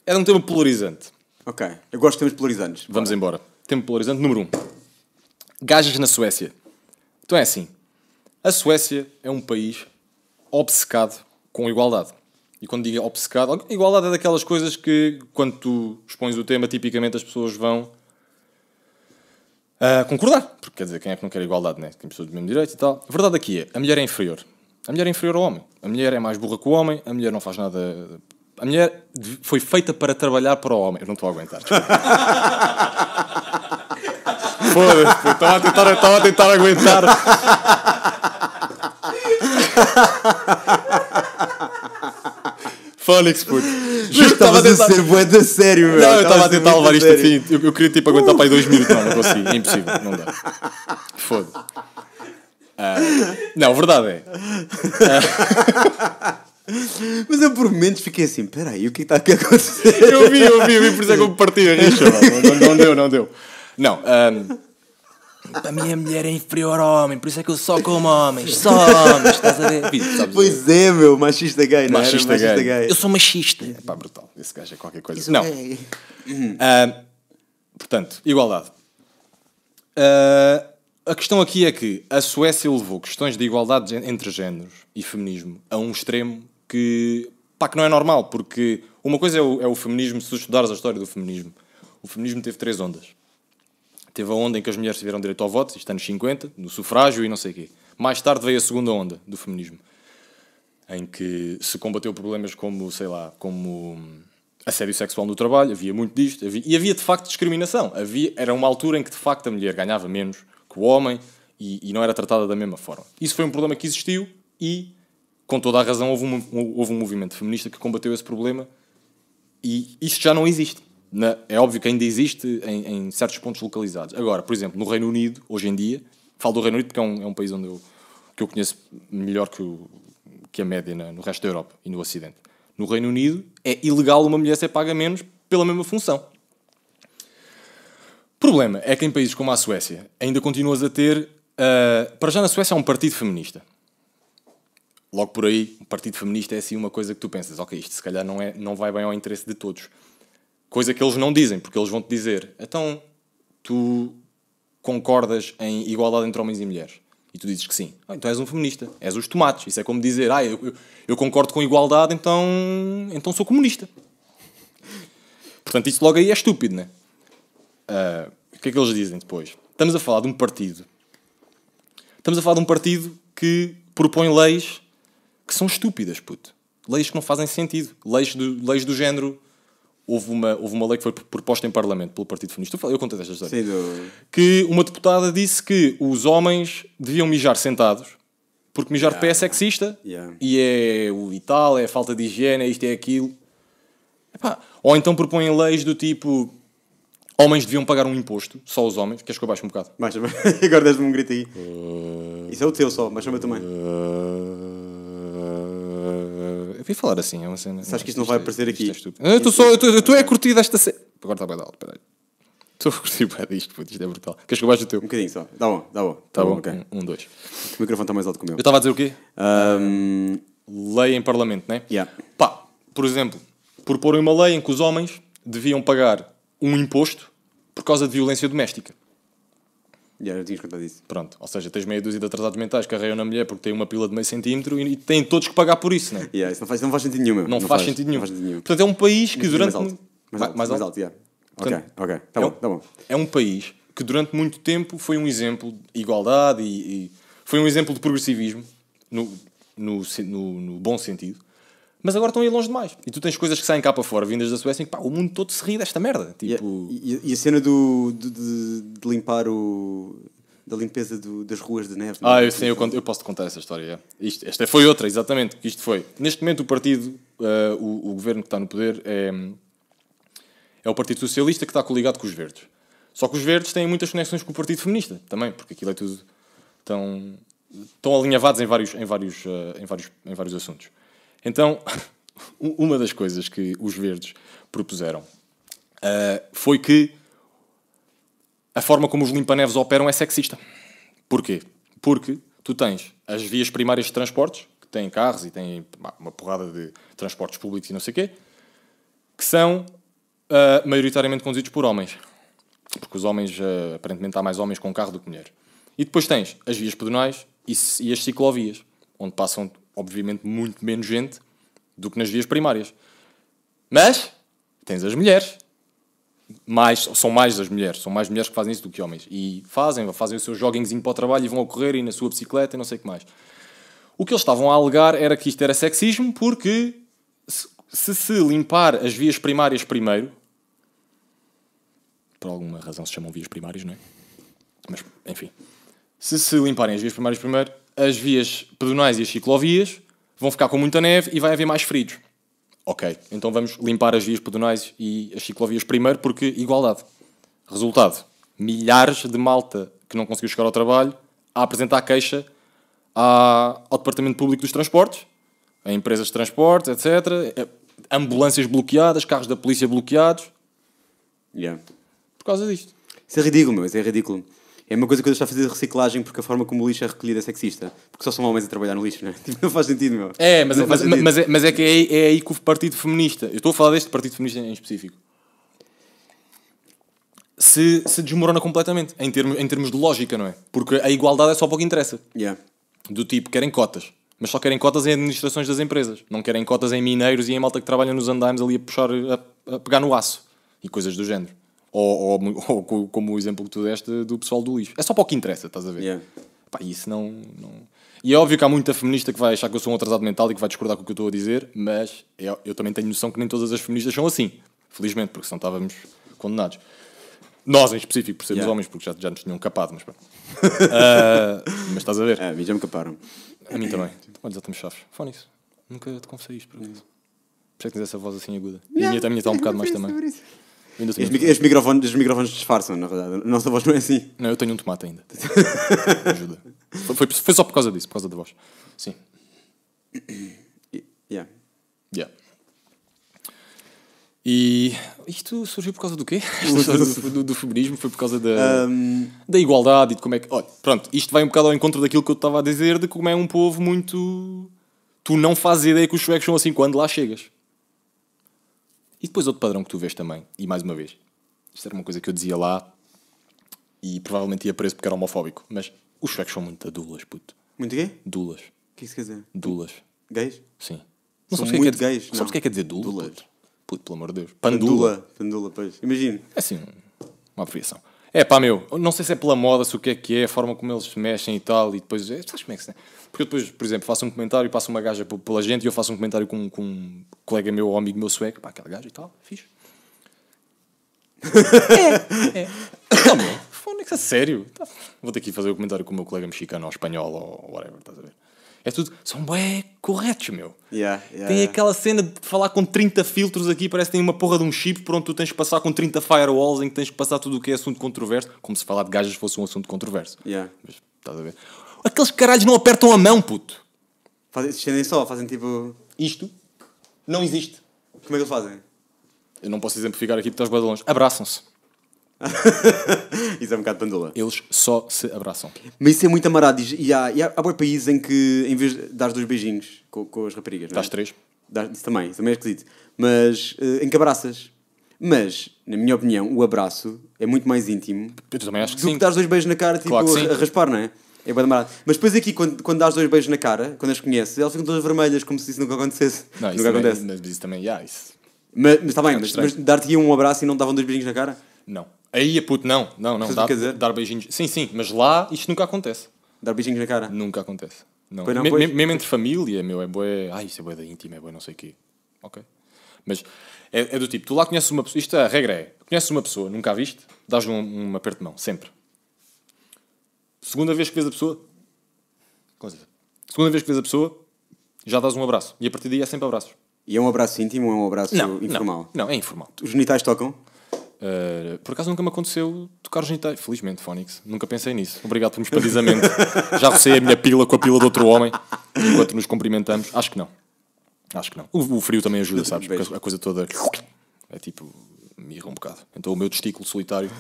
Era um tema polarizante. Ok, eu gosto de temas polarizantes. Vamos Bora. embora. Tema polarizante número 1. Um. Gajas na Suécia. Então é assim. A Suécia é um país obcecado com igualdade. E quando digo obcecado, igualdade é daquelas coisas que, quando tu expões o tema, tipicamente as pessoas vão ah, concordar. Porque quer dizer, quem é que não quer igualdade, né? Tem pessoas do mesmo direito e tal. A verdade aqui é: a mulher é inferior. A mulher é inferior ao homem. A mulher é mais burra que o homem, a mulher não faz nada. A mulher foi feita para trabalhar para o homem. Eu não estou a aguentar. Foda-se, estava a tentar, estava a tentar aguentar. Fónix, puto. estava a tentar... ser bué da sério, meu. Não, eu estava a tentar levar isto a fim. Eu, eu, queria tipo aguentar uh. para aí dois minutos. Não, não consegui. É impossível. Não dá. Foda-se. Uh, não, verdade é. Uh, Mas eu por momentos fiquei assim, peraí, o é que está aqui a acontecer? Eu vi, eu vi, eu vi, por isso é que eu parti a rixa. Não, não, deu, não deu. Não, um... Ah, minha mulher é inferior ao homem, por isso é que eu só como homens, só homens, estás a ver? pois é, meu, machista gay, não machista, era? machista gay. gay. Eu sou machista. É pá, brutal, esse gajo é qualquer coisa. Isso não. É... Uh, portanto, igualdade. Uh, a questão aqui é que a Suécia levou questões de igualdade entre géneros e feminismo a um extremo que, pá, que não é normal, porque uma coisa é o, é o feminismo, se estudares a história do feminismo, o feminismo teve três ondas. Teve a onda em que as mulheres tiveram direito ao voto, isto anos 50, no sufrágio e não sei o quê. Mais tarde veio a segunda onda do feminismo, em que se combateu problemas como, sei lá, como hum, assédio sexual no trabalho, havia muito disto, havia, e havia de facto discriminação. Havia, era uma altura em que de facto a mulher ganhava menos, que o homem e, e, não era tratada da mesma forma. Isso foi um problema que existiu e, com toda a razão, houve um, houve um movimento feminista que combateu esse problema e isso já não existe. Na, é óbvio que ainda existe em, em, certos pontos localizados. Agora, por exemplo, no Reino Unido, hoje em dia, falo do Reino Unido porque é um, é um país onde eu, que eu conheço melhor que, o, que a média na, no resto da Europa e no Ocidente. No Reino Unido, é ilegal uma mulher ser paga menos pela mesma função. Problema é que em países como a Suécia ainda continuas a ter. Uh, para já na Suécia há um partido feminista. Logo por aí, um partido feminista é assim uma coisa que tu pensas, ok, isto se calhar não, é, não vai bem ao interesse de todos. Coisa que eles não dizem, porque eles vão te dizer, então tu concordas em igualdade entre homens e mulheres? E tu dizes que sim. Ah, então és um feminista, és os tomates. Isso é como dizer, ah, eu, eu concordo com igualdade, então, então sou comunista. Portanto, isso logo aí é estúpido, né? Ah, o que é que eles dizem depois? Estamos a falar de um partido. Estamos a falar de um partido que propõe leis que são estúpidas, puto. Leis que não fazem sentido. Leis do, leis do género. Houve uma, houve uma lei que foi proposta em Parlamento pelo Partido Feminista. Eu contei esta história. Sim, do... Que uma deputada disse que os homens deviam mijar sentados porque mijar yeah. de pé é sexista yeah. e é o vital, é a falta de higiene, é isto, é aquilo. Epá. Ou então propõem leis do tipo Homens deviam pagar um imposto, só os homens. Queres que é eu baixe um bocado? Baixa, agora deste me um grito aí. Uh... Isso é o teu só, mas chama também. Uh... Eu vim falar assim, é uma cena. Sabes que isto não vai é- aparecer é aqui. tu, só, tu, tu curtido esta cena. Agora está bem alto, peraí. Estou a curtir bem disto, puto, isto é brutal. Queres que eu baixe o teu? Um bocadinho só. Dá bom, dá bom. Tá, tá bom, bom um, um, dois. O microfone está mais alto que o meu. Eu estava a dizer o quê? Um... Ah, lei em Parlamento, né? Yeah. Pá, por exemplo, proporem uma lei em que os homens deviam pagar um imposto por causa de violência doméstica. E era disso que eu Pronto, ou seja, tens meia dúzia de atrasados mentais que arreiam na mulher porque tem uma pila de meio centímetro e têm todos que pagar por isso, não é? Yeah, isso não faz, não faz sentido nenhum. Não, não, faz, faz sentido nenhum. não faz nenhum. Portanto, é um país que durante. Mais alto. Mais alto, mais alto. Mais alto yeah. Portanto, ok, ok, tá é um, bom, tá bom. É um país que durante muito tempo foi um exemplo de igualdade e, e foi um exemplo de progressivismo, no, no, no, no bom sentido, mas agora estão aí longe demais. E tu tens coisas que saem cá para fora, vindas da Suécia, e pá, o mundo todo se ri desta merda. É- tipo... E, e a cena do, do de, de, limpar o. da limpeza do, das ruas de neve. É? Ah, eu, sim, eu, eu posso te contar essa história. É. Isto, esta foi outra, exatamente, que isto foi. Neste momento, o partido, uh, o, o, governo que está no poder, é, é o Partido Socialista que está coligado com os Verdes. Só que os Verdes têm muitas conexões com o Partido Feminista também, porque aquilo é tudo tão, tão alinhavados em vários, em vários, uh, em vários, em vários assuntos. Então, uma das coisas que os verdes propuseram uh, foi que a forma como os limpa-neves operam é sexista. Porquê? Porque tu tens as vias primárias de transportes, que têm carros e têm uma porrada de transportes públicos e não sei o quê, que são uh, maioritariamente conduzidos por homens. Porque os homens, uh, aparentemente, há mais homens com carro do que mulheres. E depois tens as vias pedonais e, e as ciclovias, onde passam obviamente, muito menos gente do que nas vias primárias. Mas tens as mulheres. Mais, são mais as mulheres, são mais mulheres que fazem isso do que homens. E fazem, fazem o seu joguinhozinho para o trabalho e vão a correr e na sua bicicleta e não sei o que mais. O que eles estavam a alegar era que isto era sexismo porque se se limpar as vias primárias primeiro, por alguma razão se chamam vias primárias, não é? Mas, enfim, se se limparem as vias primárias primeiro, as vias pedonais e as ciclovias vão ficar com muita neve e vai haver mais feridos. Ok, então vamos limpar as vias pedonais e as ciclovias primeiro, porque igualdade. Resultado: milhares de malta que não conseguiu chegar ao trabalho a apresentar queixa ao Departamento Público dos Transportes, a empresas de transportes, etc. Eh, ambulâncias bloqueadas, carros da polícia bloqueados. Yeah. Por causa disto. Isso é ridículo, meu, isso é ridículo. É uma coisa que eu a fazer reciclagem porque a forma como o lixo é recolhido é sexista. Porque só são homens a trabalhar no lixo, não é? Tipo, não faz sentido, meu. É, mas, é, mas, sentido. mas, é, mas é que é, é aí que o Partido Feminista. Eu estou a falar deste Partido Feminista em específico. Se, se, desmorona completamente em termos, em termos de lógica, não é? Porque a igualdade é só para o que interessa. Yeah. Do tipo, querem cotas, mas só querem cotas em administrações das empresas, não querem cotas em mineiros e em malta que trabalha nos andaimes ali a puxar, a, a pegar no aço e coisas do género. Ou, ou, ou, como o exemplo que tu deste do pessoal do lixo. É só para o que interessa, estás a ver? Yeah. Pá, isso não, não. E é óbvio que há muita feminista que vai achar que eu sou um atrasado mental e que vai discordar com o que eu estou a dizer, mas eu, é, eu também tenho noção que nem todas as feministas são assim. Felizmente, porque senão estávamos condenados. Nós em específico, por sermos yeah. homens, porque já, já nos tinham capado, mas pronto. uh, ah, mas estás a ver? É, a mim já me caparam. A mim também. Olha, já estamos chaves. isso. nunca te confessei isto, por Por isso é que tens essa voz assim aguda. Yeah, e a minha, a minha está um bocado mais também. Windows Este, estes microfones disfarçam, na verdade. A nossa voz não é assim. Não, eu tenho um tomate ainda. Ajuda. Foi, foi, foi só por causa disso, por causa da voz. Sim. Yeah. Yeah. E isto surgiu por causa do quê? do, do, do feminismo foi por causa da, da igualdade e de como é que. Olha, pronto, isto vai um bocado ao encontro daquilo que eu estava a dizer de como é um povo muito. Tu não fazes ideia que os suecos são assim quando lá chegas. E depois outro padrão que tu vês também, e mais uma vez, isto era uma coisa que eu dizia lá e provavelmente ia preso porque era homofóbico, mas os suecos são muito dulas, puto. Muito gay? Dulas. O que isso quer dizer? Dulas. Gays? Sim. Não são sabes muito que é gays. não. Sabes o que é que é quer é é dizer dula? Dulas. Puto? puto, pelo amor de Deus. Pandula. Pandula, pois. Imagino. É assim, uma abreviação. É pá, meu, não sei se é pela moda, se o que é que é, a forma como eles se mexem e tal, e depois. Sabes como é que se. Porque depois, por exemplo, faço um comentário e passo uma gaja pela gente e eu faço um comentário com, com um colega meu ou amigo meu sueco, pá, aquela gaja e tal, fixe. é, é. Não, meu, sério. Tá, vou ter que fazer o um comentário com o meu colega mexicano ou espanhol ou whatever, estás a ver? É tudo, são bem corretos, meu. Yeah, yeah, tem yeah. aquela cena de falar com 30 filtros aqui, parece que tem uma porra de um chip pronto tu tens que passar com 30 firewalls em que tens que passar tudo o que é assunto controverso, como se falar de gajas fosse um assunto controverso. Mas, estás a ver? Aqueles caralhos não apertam a mão, puto. Fazem, estendem só, fazem tipo. Isto não existe. Como é que eles fazem? Eu não posso exemplificar aqui porque estás bem longe. Abraçam-se. isso é um bocado pandula. Eles só se abraçam. Mas isso é muito amarado. E há, e há, há países em que, em vez de dar dois beijinhos com, com as raparigas, é? dás é? três. Dás, isso também, isso também é esquisito. Mas uh, em que abraças. Mas, na minha opinião, o abraço é muito mais íntimo. Eu também acho que do sim. que dar dois beijos na cara, tipo, claro a raspar, não é? É bem demorado. Mas depois aqui, quando, quando dás dois beijos na cara, quando as conheces, elas ficam todas vermelhas, como se isso nunca acontecesse. Não, isso nunca também, acontece. Mas isso também, yeah, isso. Mas está bem, é mas, mas dar-te um abraço e não davam dois beijinhos na cara? Não. Aí, puto, não, não, não. Dá, dizer? dar beijinhos. Sim, sim, mas lá isto nunca acontece. Dar beijinhos na cara? Nunca acontece. Não. Pois não me, Mesmo entre família, meu, é boé. Ai, isso é boé da íntima, é boé não sei o quê. Ok. Mas é, é, do tipo, tu lá conheces uma pessoa. Isto é a regra é: conheces uma pessoa, nunca a viste, dás-lhe um, um aperto de mão, sempre. Segunda vez que vês a pessoa. Segunda vez que vês a pessoa, já dás um abraço. E a partir daí é sempre abraços. E é um abraço íntimo ou é um abraço não, informal? Não, não, é informal. Os genitais tocam? Uh, por acaso nunca me aconteceu tocar os genitais. Felizmente, Fónix. Nunca pensei nisso. Obrigado pelo espadisamento. já recei a minha pila com a pila de outro homem enquanto nos cumprimentamos. Acho que não. Acho que não. O, o frio também ajuda, sabes? Porque a coisa toda é tipo me irra um bocado. Então o meu testículo solitário.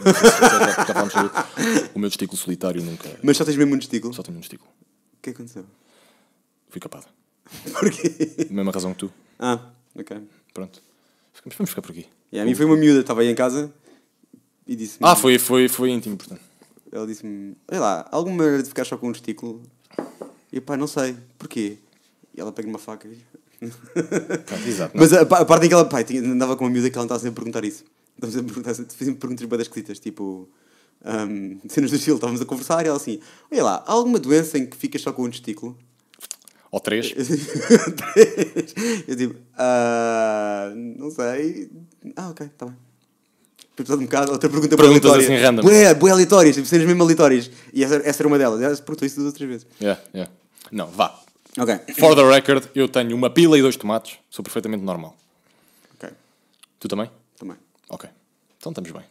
o meu testículo solitário nunca. Mas só tens mesmo um testículo? Só tenho um testículo. O que é aconteceu? Fui capado. Porquê? Mesma razão que tu. Ah, ok. Pronto. Vamos ficar por aqui. Yeah, a mim foi uma miúda, estava aí em casa e disse Ah, foi, foi, foi íntimo, portanto. Ela disse-me: Olha lá, alguma maneira de ficar só com um testículo? E eu, pá, não sei. Porquê? E ela pega uma faca e Exato, Mas é? a, a, parte em que ela pai, tinha, andava com uma miúda que ela estava sempre a perguntar isso. Estava sempre a perguntar, fazendo perguntas bem esquisitas, tipo. Um, cenas do estilo, estávamos a conversar e ela assim: Olha lá, há alguma doença em que ficas só com um testículo? Ou três? eu digo, tipo, uh, ah, não sei. Ah, ok, está bem. um bocado, outra pergunta Perguntas assim random. Bué, bué aleatórias, tipo, cenas mesmo aleatórias. E essa, essa, era uma delas. Ela perguntou isso duas ou três vezes. Yeah, yeah. Não, vá. Ok. For the record, eu tenho uma pila e dois tomates. Sou perfeitamente normal. Ok. Tu também? Também. Ok. Então estamos bem.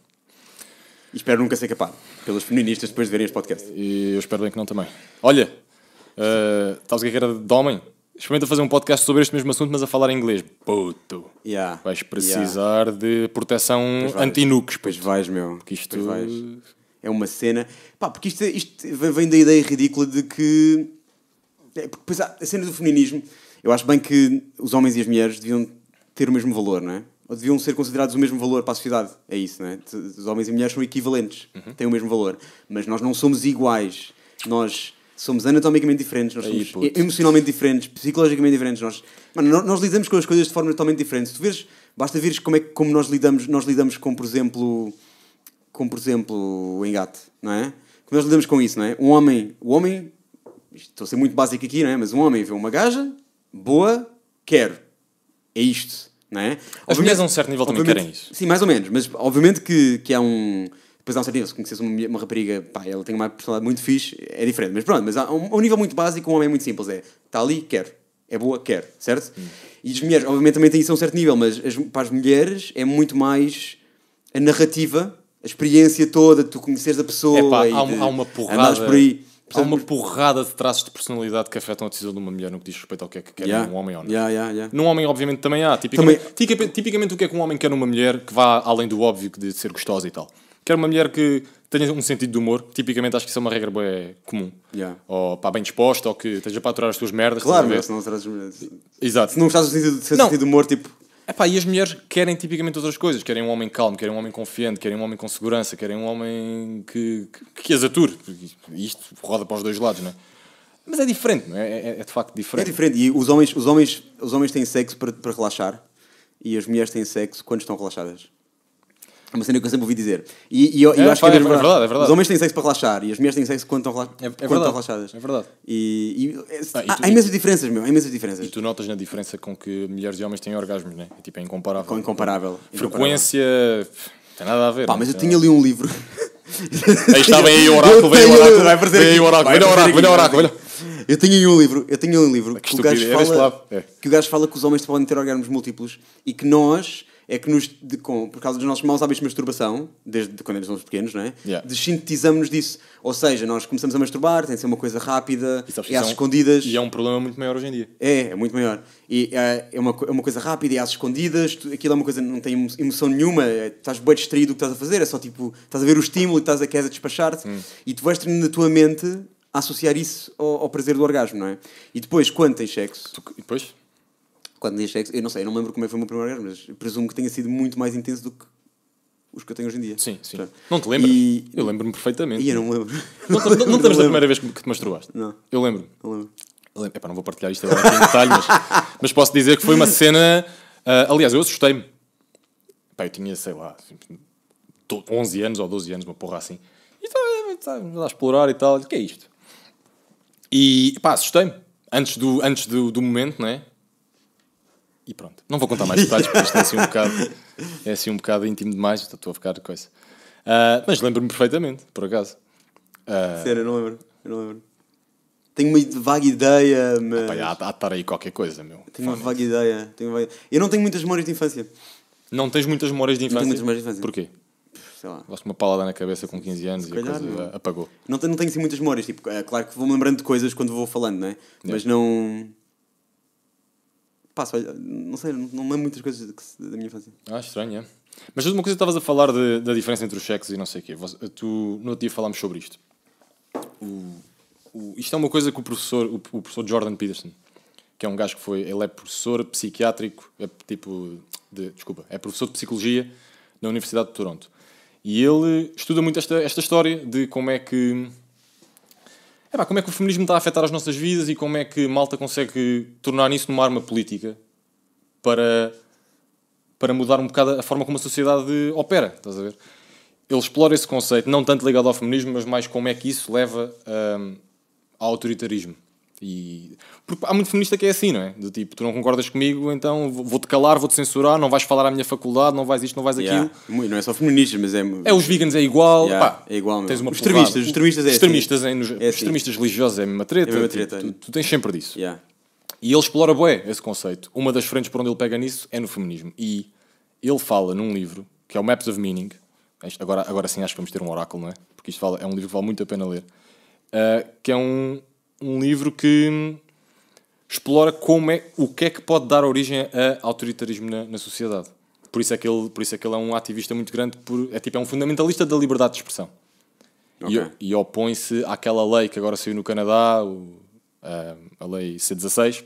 E espero nunca ser capado pelas feministas depois de verem este podcast. E eu espero bem que não também. Olha, uh, estás a era de homem? Experimenta fazer um podcast sobre este mesmo assunto, mas a falar em inglês. Puto. Yeah. Vais precisar yeah. de proteção anti nukes, Pois vais, meu. Porque isto... Eh, é uma cena... Pá, porque isto, é, isto vem da ideia ridícula de que porque é, pois, a cena do feminismo, eu acho bem que os homens e as mulheres deviam ter o mesmo valor, não é? Ou deviam ser considerados o mesmo valor para a sociedade. É isso, não é? Os homens e mulheres são equivalentes, uhum. têm o mesmo valor. Mas nós não somos iguais. Nós somos anatomicamente diferentes, nós somos emocionalmente diferentes, psicologicamente diferentes. Nós, mano, nós, nós, lidamos com as coisas de forma totalmente diferente. Se tu vês, basta veres como é como nós lidamos, nós lidamos com, por exemplo, com, por exemplo, o engate, não é? Como nós lidamos com isso, não é? Um homem, o homem estou a ser muito básico aqui, não é? Mas um homem vê uma gaja, boa, quero. É isto, não é? As mulheres a um certo nível também querem isso. Sim, mais ou menos, mas obviamente que, que há um. Depois há um certo nível, se conheces uma, uma rapariga, pá, ela tem uma personalidade muito fixe, é diferente. Mas pronto, mas há um, um nível muito básico, um homem é muito simples, é está ali, quero. É boa, quero, certo? Hum. E as mulheres, obviamente, também têm isso a um certo nível, mas as, para as mulheres é muito mais a narrativa, a experiência toda, tu conheces a pessoa. É pá, há, de, há uma porrada. por aí Há uma porrada de traços de personalidade que afetam a decisão de uma mulher no que diz respeito ao que é que quer yeah. um homem ou não. Yeah, yeah, Num homem, obviamente, também há. Tipicamente, também... Tipo, tipicamente, o que é que um homem quer numa mulher que vá além do óbvio de ser gostosa e tal? Quer uma mulher que tenha um sentido de humor, tipicamente acho que isso é uma regra bem comum. Yeah. Ou pá, bem disposta, ou que esteja para aturar as tuas merdas. Claro, se não, se não trazes merdas. Exato. Se não gostas de ter é sentido de humor, tipo. Epá, e as mulheres querem tipicamente outras coisas. Querem um homem calmo, querem um homem confiante, querem um homem com segurança, querem um homem que, que, que as ature. Isto roda para os dois lados, não é? Mas é diferente, não é? é? É, é de facto diferente. É diferente. E os homens, os homens, os homens têm sexo para, para relaxar e as mulheres têm sexo quando estão relaxadas. É uma cena que eu sempre ouvi dizer. E, e eu, é, eu acho que é, é, verdade, verdade. é, verdade, Os homens têm sexo para relaxar e as mulheres têm sexo quando estão, é, é relaxadas. É verdade. E, e, ah, e tu, há, imensas diferenças, meu. Há imensas diferenças. E tu notas na diferença com que mulheres e homens têm orgasmos, né? Tipo, é incomparável. Com incomparável. Frequência. Incomparável. Tem nada a ver. Pá, né? mas eu tinha ali um livro. aí está, vem aí o oráculo, vem aí o oráculo. Vai aparecer. Vem aí o oráculo, vem o oráculo, vem o oráculo. Eu tenho um livro, eu tenho um livro que, que, o gajo fala, que o gajo fala que os homens podem ter orgasmos múltiplos e que nós é que nos, de, com, por causa dos nossos maus hábitos de masturbação, desde quando eles são pequenos, não é? Yeah. Desintetizamos-nos disso. Ou seja, nós começamos a masturbar, tem de ser uma coisa rápida, e, é às escondidas. E é um problema muito maior hoje em dia. É, é muito maior. E é, é uma, é uma coisa rápida, e é às escondidas, tu, aquilo é uma coisa não tem emoção nenhuma, é, estás bem distraído do que estás a fazer, é só tipo, estás a ver o estímulo e estás a queres a despachar-te, hum. e tu vais treinando na tua mente a associar isso ao, ao prazer do orgasmo, não é? E depois, quando tens sexo. Tu, depois? quando eu não sei, eu não lembro como é que foi o meu primeiro grau, mas presumo que tenha sido muito mais intenso do que os que eu tenho hoje em dia. Sim, sim. Não te lembro? E... Eu lembro-me perfeitamente. E eu não lembro. Não, não, não, não lembras da primeira vez que te masturbaste? Não. Eu lembro Não lembro. Eu lembro. não vou partilhar isto agora em detalhe, mas, mas posso dizer que foi uma cena... Uh, aliás, eu assustei-me. Pá, eu tinha, sei lá, 11 assim, anos ou 12 anos, uma porra assim. E estava tá, tá, a explorar e tal. O que é isto? E, pá, assustei-me. Antes do, antes do, do momento, né? E pronto, não vou contar mais detalhes porque isto é assim um bocado, é assim um bocado íntimo demais, então estou a ficar coisa. Uh, mas lembro-me perfeitamente, por acaso. Uh... Sério, eu não lembro. Eu não lembro. Tenho uma vaga ideia, mas. Epá, há, há de estar aí qualquer coisa, meu. Tenho uma vaga ideia. Tenho uma Eu não tenho muitas memórias de infância. Não tens muitas memórias de infância? Não tenho muitas memórias de infância. Porquê? sei lá. uma palada na cabeça com 15 anos calhar, e a coisa não. apagou. Não tenho, não tenho assim muitas memórias. Tipo, é, claro que vou lembrando de coisas quando vou falando, não é? Yeah. Mas não. Pá, só, não sei, não, não lembro muitas coisas que, da minha infância. Ah, estranho, é? Mas uma coisa que estavas a falar de, da diferença entre os sexos e não sei o quê. tu, no outro dia falámos sobre isto. O, o, isto é uma coisa que o professor, o, o, professor Jordan Peterson, que é um gajo que foi, ele é professor psiquiátrico, é tipo, de, desculpa, é professor de psicologia na Universidade de Toronto. E ele estuda muito esta, esta história de como é que Epá, como é que o feminismo está a afetar as nossas vidas e como é que malta consegue tornar isso numa arma política para, para mudar um bocado a forma como a sociedade opera, estás a ver? Ele explora esse conceito, não tanto ligado ao feminismo, mas mais como é que isso leva um, ao autoritarismo. E... Porque há muito feminista que é assim, não é? Do tipo, tu não concordas comigo, então vou-te calar, vou-te censurar, não vais falar à minha faculdade, não vais isto, não vais aquilo. Não é só feministas, mas é. É, os veganos é igual. Yeah, pá, é igual tens uma os extremistas, os extremistas é assim. extremistas, assim. nos... é assim. extremistas religiosos é a mesma treta. É a mesma treta. Tu, é. tu, tens sempre disso. Yeah. E ele explora bem esse conceito. Uma das frentes por onde ele pega nisso é no feminismo. E ele fala num livro que é o Maps of Meaning. Agora, agora sim acho que vamos ter um oráculo, não é? Porque isto fala, é um livro que vale muito a pena ler. Uh, que é um um livro que explora como é, o que é que pode dar origem a autoritarismo na, na sociedade. Por isso, é que ele, por isso é que ele é um ativista muito grande, por, é tipo é um fundamentalista da liberdade de expressão. Okay. E, e opõe-se àquela lei que agora saiu no Canadá, o, a, eh, a lei C16,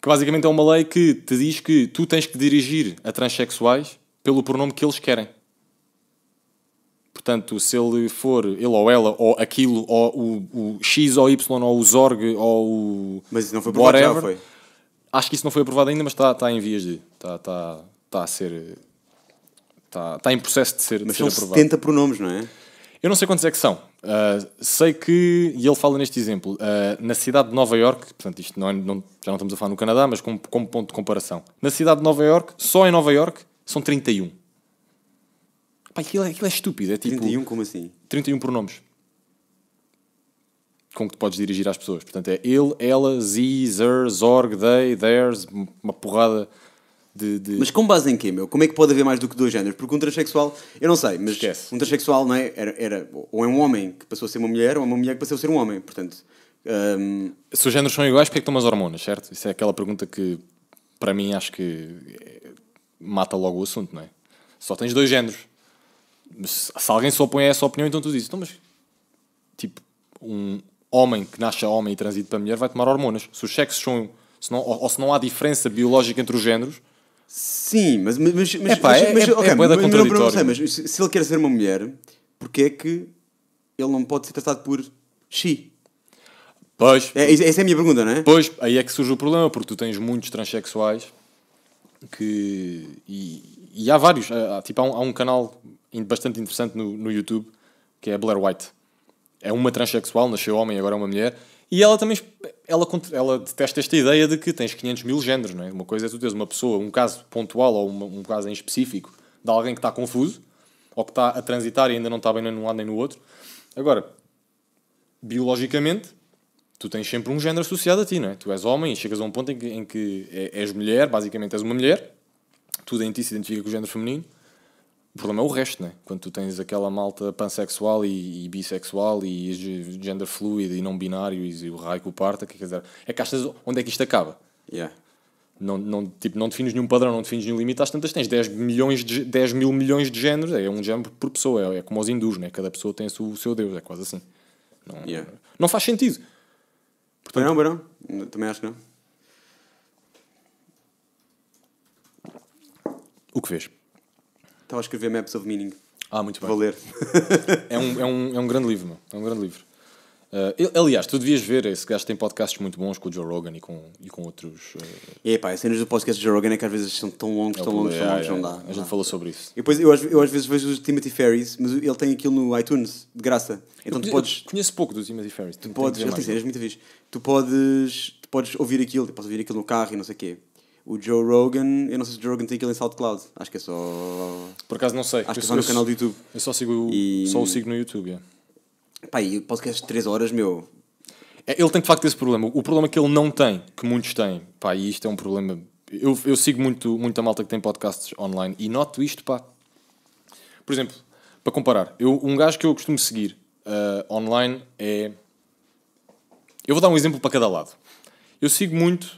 que basicamente é uma lei que te diz que tu tens que dirigir a transexuais pelo pronome que eles querem. Portanto, se ele for ele ou ela, ou aquilo, ou o, o X ou Y, ou o Zorg, ou o. Mas isso não foi aprovado, whatever, já foi. Acho que isso não foi aprovado ainda, mas está, tá em vias de. Está, está, tá a ser. Está, tá em processo de ser, mas de ser aprovado. Mas são 70 pronomes, não é? Eu não sei quantos é que são. Uh, sei que, e ele fala neste exemplo, uh, na cidade de Nova York, portanto, isto não, é, não, já não estamos a falar no Canadá, mas como, como ponto de comparação, na cidade de Nova York, só em Nova York, são 31. Pá, aquilo, é, aquilo é estúpido. É tipo. 31, como assim? 31 pronomes com que tu podes dirigir às pessoas. Portanto, é ele, ela, z, zer, zorg, they, theirs, uma porrada de, de, Mas com base em quê, meu? Como é que pode haver mais do que dois géneros? Porque um transexual, eu não sei, mas Esquece. um transexual não é? Era, era, ou é um homem que passou a ser uma mulher, ou é uma mulher que passou a ser um homem. Portanto. Um... Se os géneros são iguais, porque é que tomas as hormonas, certo? Isso é aquela pergunta que, para mim, acho que eh, mata logo o assunto, não é? Só tens dois géneros se alguém se opõe a essa opinião, então tu dizes, então, mas tipo, um homem que nasce homem e transita para mulher vai tomar hormonas. Se os sexos são. Se não, ou, se não há diferença biológica entre os géneros. Sim, mas. mas, mas, Epá, mas, é, pá, é, okay, é, é mas, mas se ele quer ser uma mulher, porquê é que ele não pode ser tratado por Xi? Pois. É, é, essa é a minha pergunta, não é? Pois, aí é que surge o problema, porque tu tens muitos transexuais que. E, e há vários. Há, tipo, há um, há um canal bastante interessante no, no YouTube, que é a Blair White. É uma transexual, nasceu homem, agora é uma mulher. E ela também ela, ela detesta esta ideia de que tens 500 mil géneros, não é? Uma coisa é tu tens uma pessoa, um caso pontual ou uma, um caso em específico de alguém que está confuso ou que está a transitar e ainda não está bem nem num lado nem no outro. Agora, biologicamente, tu tens sempre um género associado a ti, não é? Tu és homem e chegas a um ponto em que, em que é, és mulher, basicamente és uma mulher, tu em ti se identifica com o género feminino o problema é o resto, né? Quando tu tens aquela malta pansexual e, e bissexual e gender fluid e não binário e o raio que o parta, que quer dizer, é que achas onde é que isto acaba. Yeah. Não, não, tipo, não defines nenhum padrão, não defines nenhum limite, às tantas tens 10, milhões de, 10 mil milhões de géneros, é um género por pessoa, é, é como os hindus, né? cada pessoa tem o seu, o seu deus, é quase assim. Não, yeah. não faz sentido. Portanto, não, também acho que não. O que vês? Estava a escrever Maps of Meaning. Ah, muito bem. Vou ler. é, um, é, um, é um grande livro, meu. É um grande livro. Uh, aliás, tu devias ver, esse gajo tem podcasts muito bons com o Joe Rogan e com, e com outros. Uh... Eh, é pá, as cenas do podcast do Joe Rogan é que às vezes são tão longos, é tão longos, é, tão longos, é, não dá. A gente falou sobre isso. E depois eu, eu às vezes vejo o Timothy Ferris, mas ele tem aquilo no iTunes, de graça. Então eu, tu podes. Conheço pouco do Timothy Ferris. Tu, podes, ele tem cenas muito Tu podes, tu podes ouvir aquilo, podes ouvir aquilo no carro e não sei o quê. O Joe Rogan, eu não sei se o Joe Rogan tem aquilo em SoundCloud, acho que é só. Por acaso não sei. Acho eu que é só no canal do YouTube. Eu só, sigo, e... só o sigo no YouTube. Yeah. É. Pá, e o podcast de 3 horas, meu. É, ele tem de facto esse problema. O problema que ele não tem, que muitos têm, pá, e isto é um problema. Eu, eu sigo muito, muita malta que tem podcasts online e noto isto, pá. Por exemplo, para comparar, eu, um gajo que eu costumo seguir uh, online é. Eu vou dar um exemplo para cada lado. Eu sigo muito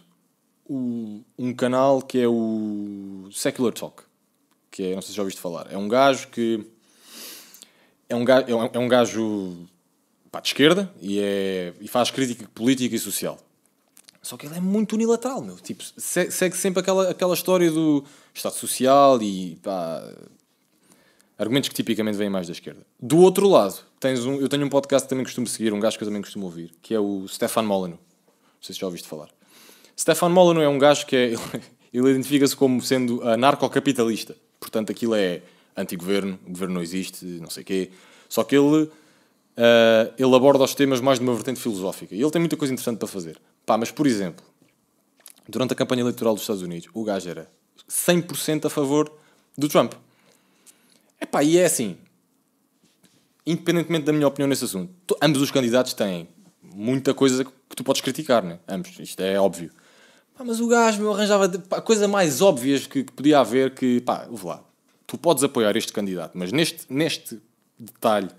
um canal que é o Secular Talk. Que é, não sei se já ouviste falar. É um gajo que. É um gajo, é, é um gajo pá, de esquerda e, é, e faz crítica política e social. Só que ele é muito unilateral, meu. Tipo, segue sempre aquela, aquela história do Estado Social e pá, argumentos que tipicamente vêm mais da esquerda. Do outro lado, tens um, eu tenho um podcast que também costumo seguir, um gajo que eu também costumo ouvir, que é o Stefan Molyneux. Não sei se já ouviste falar. Stefan Molyneux é um gajo que é, ele, identifica-se como sendo anarcocapitalista. Portanto, aquilo é anti-governo, o governo não existe, não sei o quê. Só que ele, uh, ele aborda os temas mais de uma vertente filosófica. E ele tem muita coisa interessante para fazer. Pá, mas, por exemplo, durante a campanha eleitoral dos Estados Unidos, o gajo era 100% a favor do Trump. Epá, e é assim, independentemente da minha opinião nesse assunto, ambos os candidatos têm muita coisa que tu podes criticar, né? Ambos, isto é óbvio. Ah, mas o gajo meu arranjava a coisa mais óbvias que, que, podia haver que, pá, vou lá, tu podes apoiar este candidato, mas neste, neste detalhe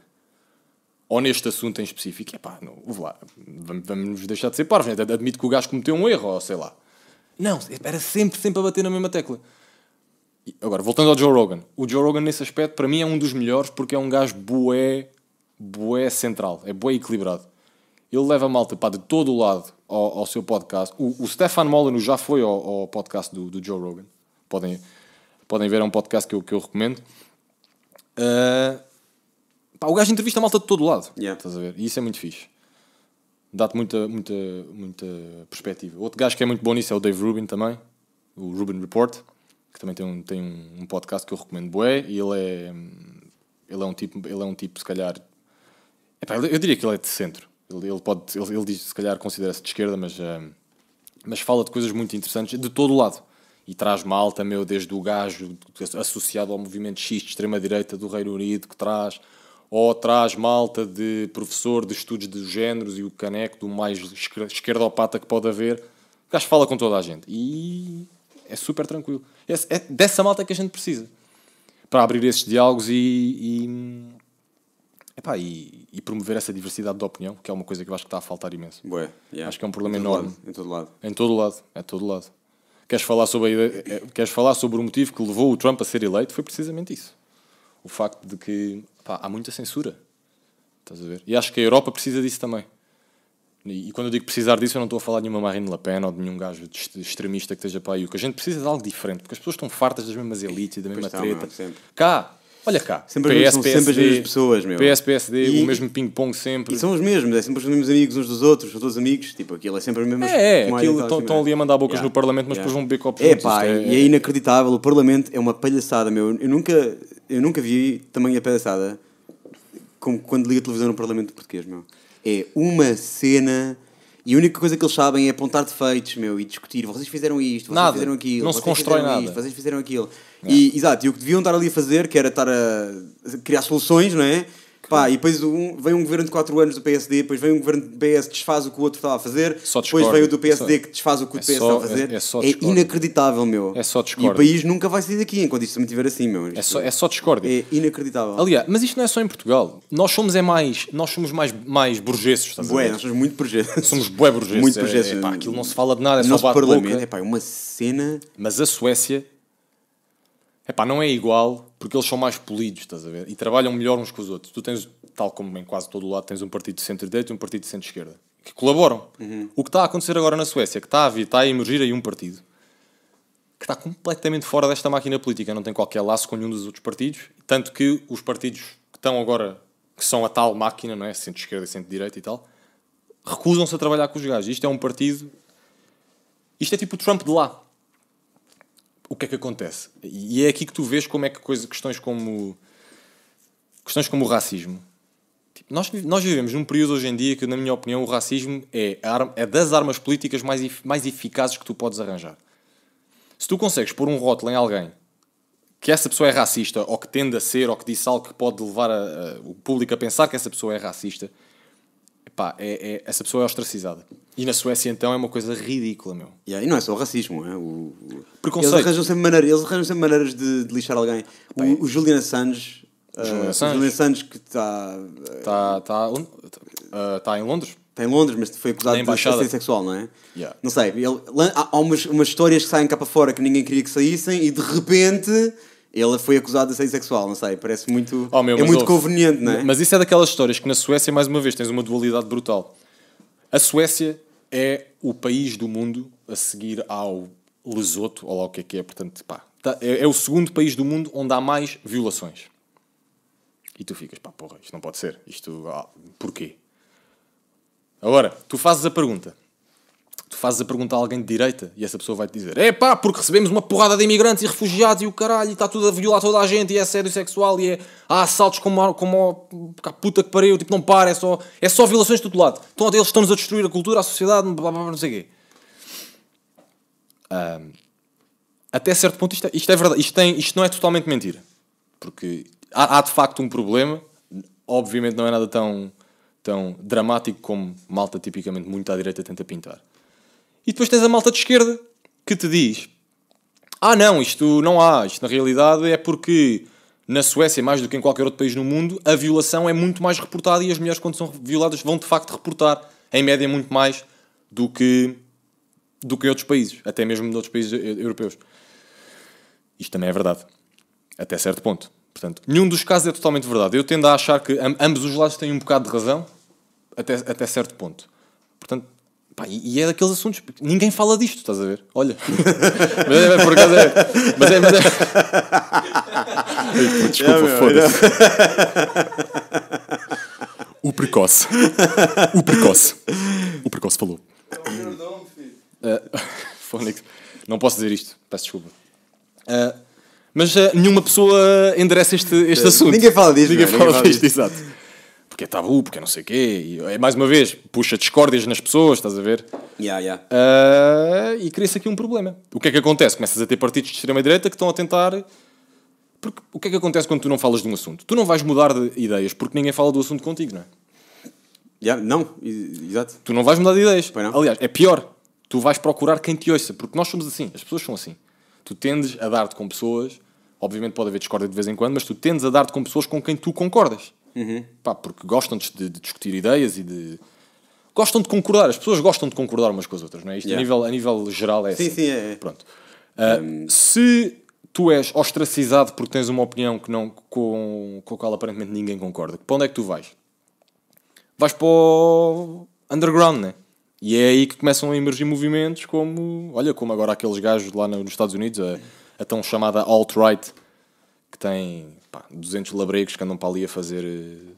ou neste assunto em específico, é pá, não, lá, vamos, vamos deixar de ser parvos, né? admito que o gajo cometeu um erro, ou sei lá. Não, era sempre, sempre a bater na mesma tecla. E, agora, voltando ao Joe Rogan. O Joe Rogan, nesse aspecto, para mim é um dos melhores porque é um gajo boé, boé central, é boé equilibrado. Ele leva a malta, pá, de todo o lado ao, ao seu podcast. O, o Stefan Molyneux já foi ao, ao podcast do, do, Joe Rogan. Podem, podem ver, é um podcast que eu, que eu recomendo. Uh, pá, o gajo entrevista a malta de todo lado. Yeah. Estás a ver? E isso é muito fixe. Dá-te muita, muita, muita perspectiva. Outro gajo que é muito bom nisso é o Dave Rubin também. O Rubin Report. Que também tem um, tem um podcast que eu recomendo bué. E ele é... Ele é um tipo, ele é um tipo se calhar... Epá, eu diria que ele é de centro. Ele, ele pode, ele, ele, diz, se calhar considera-se de esquerda, mas, uh, mas fala de coisas muito interessantes de todo o lado. E traz malta, meu, desde o gajo associado ao movimento X de extrema-direita do Reino Unido, que traz, ou traz malta de professor de estudos de géneros e o caneco do mais esquerdopata que pode haver. O gajo fala com toda a gente. E é super tranquilo. É, é dessa malta que a gente precisa para abrir esses diálogos e, Epá, e, e, promover essa diversidade de opinião, que é uma coisa que eu acho que está a faltar imenso. yeah. Acho que é um problema em enorme. Lado, em todo lado. Em todo lado, é todo lado. Queres falar, sobre a ideia, eh, eh, queres falar sobre o motivo que levou o Trump a ser eleito? Foi precisamente isso. O facto de que epá, há muita censura. Estás a ver? E acho que a Europa precisa disso também. E, e quando eu digo precisar disso, eu não estou a falar de nenhuma Marine Le Pen ou de nenhum gajo extremista que esteja para aí. O que a gente precisa é de algo diferente, porque as pessoas estão fartas das mesmas elites e da mesma pois treta. Cá, Olha cá. Sempre, PS, as, PSD, sempre as mesmas pessoas, meu. PS, PSD, e, o mesmo ping-pong sempre. E são os mesmos, é sempre os mesmos amigos uns dos outros, os todos amigos, tipo, aquilo é sempre as mesmas É, é aquilo estão assim, ali a mandar bocas yeah. no Parlamento, mas yeah. depois vão beber copos. É pá, é, e é, é, inacreditável, o Parlamento é uma palhaçada, meu. Eu nunca, eu nunca vi tamanha palhaçada como quando liga a televisão no Parlamento Português, meu. É uma cena... E a única coisa que eles sabem é apontar defeitos, meu, e discutir. Vocês fizeram isto, vocês nada. fizeram aquilo. Não se constrói nada. Isto, vocês fizeram aquilo. E, exato, e o que deviam estar ali a fazer, que era estar a criar soluções, não é? Pá, e depois um, vem um governo de 4 anos do PSD, depois vem um governo do PS que desfaz o que o outro estava a fazer, depois vem o do PSD é que desfaz o que o é PS estava a fazer. É, é, é, inacreditável, meu. É só discórdia. E o país nunca vai sair daqui enquanto isto também mantiver assim, meu. Isto é só, é só discórdia. É inacreditável. Aliás, mas isto não é só em Portugal. Nós somos é mais, nós somos mais, mais burgueses, estás bué, a ver? nós somos muito burgueses. Somos bué burgueses. Muito é, burgueses. É, pá, aquilo não se fala de nada, é só Nosso parlamento, é pá, uma cena... Mas a Suécia Epá, não é igual, porque eles são mais polidos, estás a ver? E trabalham melhor uns com os outros. Tu tens, tal como em quase todo o lado, tens um partido de centro-direita e um partido de centro-esquerda, que colaboram. Uhum. O que está a acontecer agora na Suécia, que está a, vir, está a emergir aí um partido que está completamente fora desta máquina política, não tem qualquer laço com nenhum dos outros partidos, tanto que os partidos que estão agora, que são a tal máquina, não é? Centro-esquerda e centro-direita e tal, recusam-se a trabalhar com os gajos. Isto é um partido. Isto é tipo o Trump de lá o que é que acontece? E é aqui que tu vês como é que coisa, questões como questões como o racismo. Tipo, nós, nós vivemos num período hoje em dia que, na minha opinião, o racismo é, arma, é das armas políticas mais, mais eficazes que tu podes arranjar. Se tu consegues pôr um rótulo em alguém que essa pessoa é racista, ou que tende a ser, ou que disse algo que pode levar a, a, o público a pensar que essa pessoa é racista, pá, é, é, essa pessoa é ostracizada. E na Suécia, então, é uma coisa ridícula, meu. Yeah, e não é só o racismo, é o... Preconceito. Eles arranjam sempre, maneiras eles arranjam sempre maneiras de, de lixar alguém. o, o Julian Assange... O Julian Uh, Julian Assange que está... Está tá, uh, tá em Londres? Está em Londres, mas foi acusado de assédio sexual, não é? Yeah. Não sei. Ele, há umas, umas histórias que saem cá para fora que ninguém queria que saíssem e, de repente ele foi acusado de ser sexual, não sei, parece muito. Oh, meu, é muito ouve. conveniente, não é? Mas isso é daquelas histórias que na Suécia, mais uma vez, tens uma dualidade brutal. A Suécia é o país do mundo a seguir ao Lesoto, ou lá o que é que é, portanto, pá, tá, é, é, o segundo país do mundo onde há mais violações. E tu ficas, pá, porra, isto não pode ser. Isto, ah, porquê? Agora, tu fazes a pergunta tu fazes a pergunta a alguém de direita e essa pessoa vai te dizer: é pá, porque recebemos uma porrada de imigrantes e refugiados e o caralho, e está tudo a violar toda a gente, e é assédio sexual, e é, há assaltos como, como a puta que pariu, tipo, não para, é só, é só violações de todo lado. Então, eles estão-nos a destruir a cultura, a sociedade, blá, blá, blá, não sei o quê. Um, até certo ponto, isto é, isto é verdade, isto, tem, isto não é totalmente mentira, porque há, há de facto um problema, obviamente não é nada tão, tão dramático como malta tipicamente muito à direita tenta pintar e depois tens a malta de esquerda que te diz: Ah, não, isto não há. Isto na realidade é porque na Suécia, mais do que em qualquer outro país no mundo, a violação é muito mais reportada e as mulheres, quando são violadas, vão de facto reportar, em média, muito mais do que, do que em outros países, até mesmo em outros países europeus. Isto também é verdade, até certo ponto. Portanto, nenhum dos casos é totalmente verdade. Eu tendo a achar que ambos os lados têm um bocado de razão, até, até certo ponto. Portanto, Pá, e, é daqueles assuntos. Ninguém fala disto, estás a ver? Olha. mas é, por acaso é. Mas é. Mas é... desculpa, é, foda-se. É. O precoce. O precoce. O precoce falou. É o meu nome, filho. Uh, Não posso dizer isto. Peço desculpa. Uh, mas uh, nenhuma pessoa endereça este, este assunto. Ninguém fala disto. Ninguém, não, fala, ninguém fala disto, exato porque é tabu, porque é não sei o quê. E, é mais uma vez, puxa discórdias nas pessoas, estás a ver? Yeah, yeah. Uh, e cria-se aqui um problema. O que é que acontece? Começas a ter partidos de extrema-direita que estão a tentar. Porque o que é que acontece quando tu não falas de um assunto? Tu não vais mudar de ideias porque ninguém fala do assunto contigo, não é? Yeah, não, exato. Tu não vais mudar de ideias. Aliás, é pior. Tu vais procurar quem te ouça, porque nós somos assim, as pessoas são assim. Tu tendes a dar-te com pessoas, obviamente pode haver discórdia de vez em quando, mas tu tendes a dar-te com pessoas com quem tu concordas. Uhum. Pá, porque gostam de, de, discutir ideias e de. Gostam de concordar, as pessoas gostam de concordar umas com as outras, não é? Isto yeah. a, nível, a nível geral é sim, assim. Sim, é. é. Pronto. Uh, um... Se tu és ostracizado porque tens uma opinião que não, com, com a qual aparentemente ninguém concorda, para onde é que tu vais? Vais para o underground, né? E é aí que começam a emergir movimentos como, olha, como agora aqueles gajos lá nos Estados Unidos, a, a tão chamada alt-right, que tem pá, 200 labregos que andam para ali a fazer uh,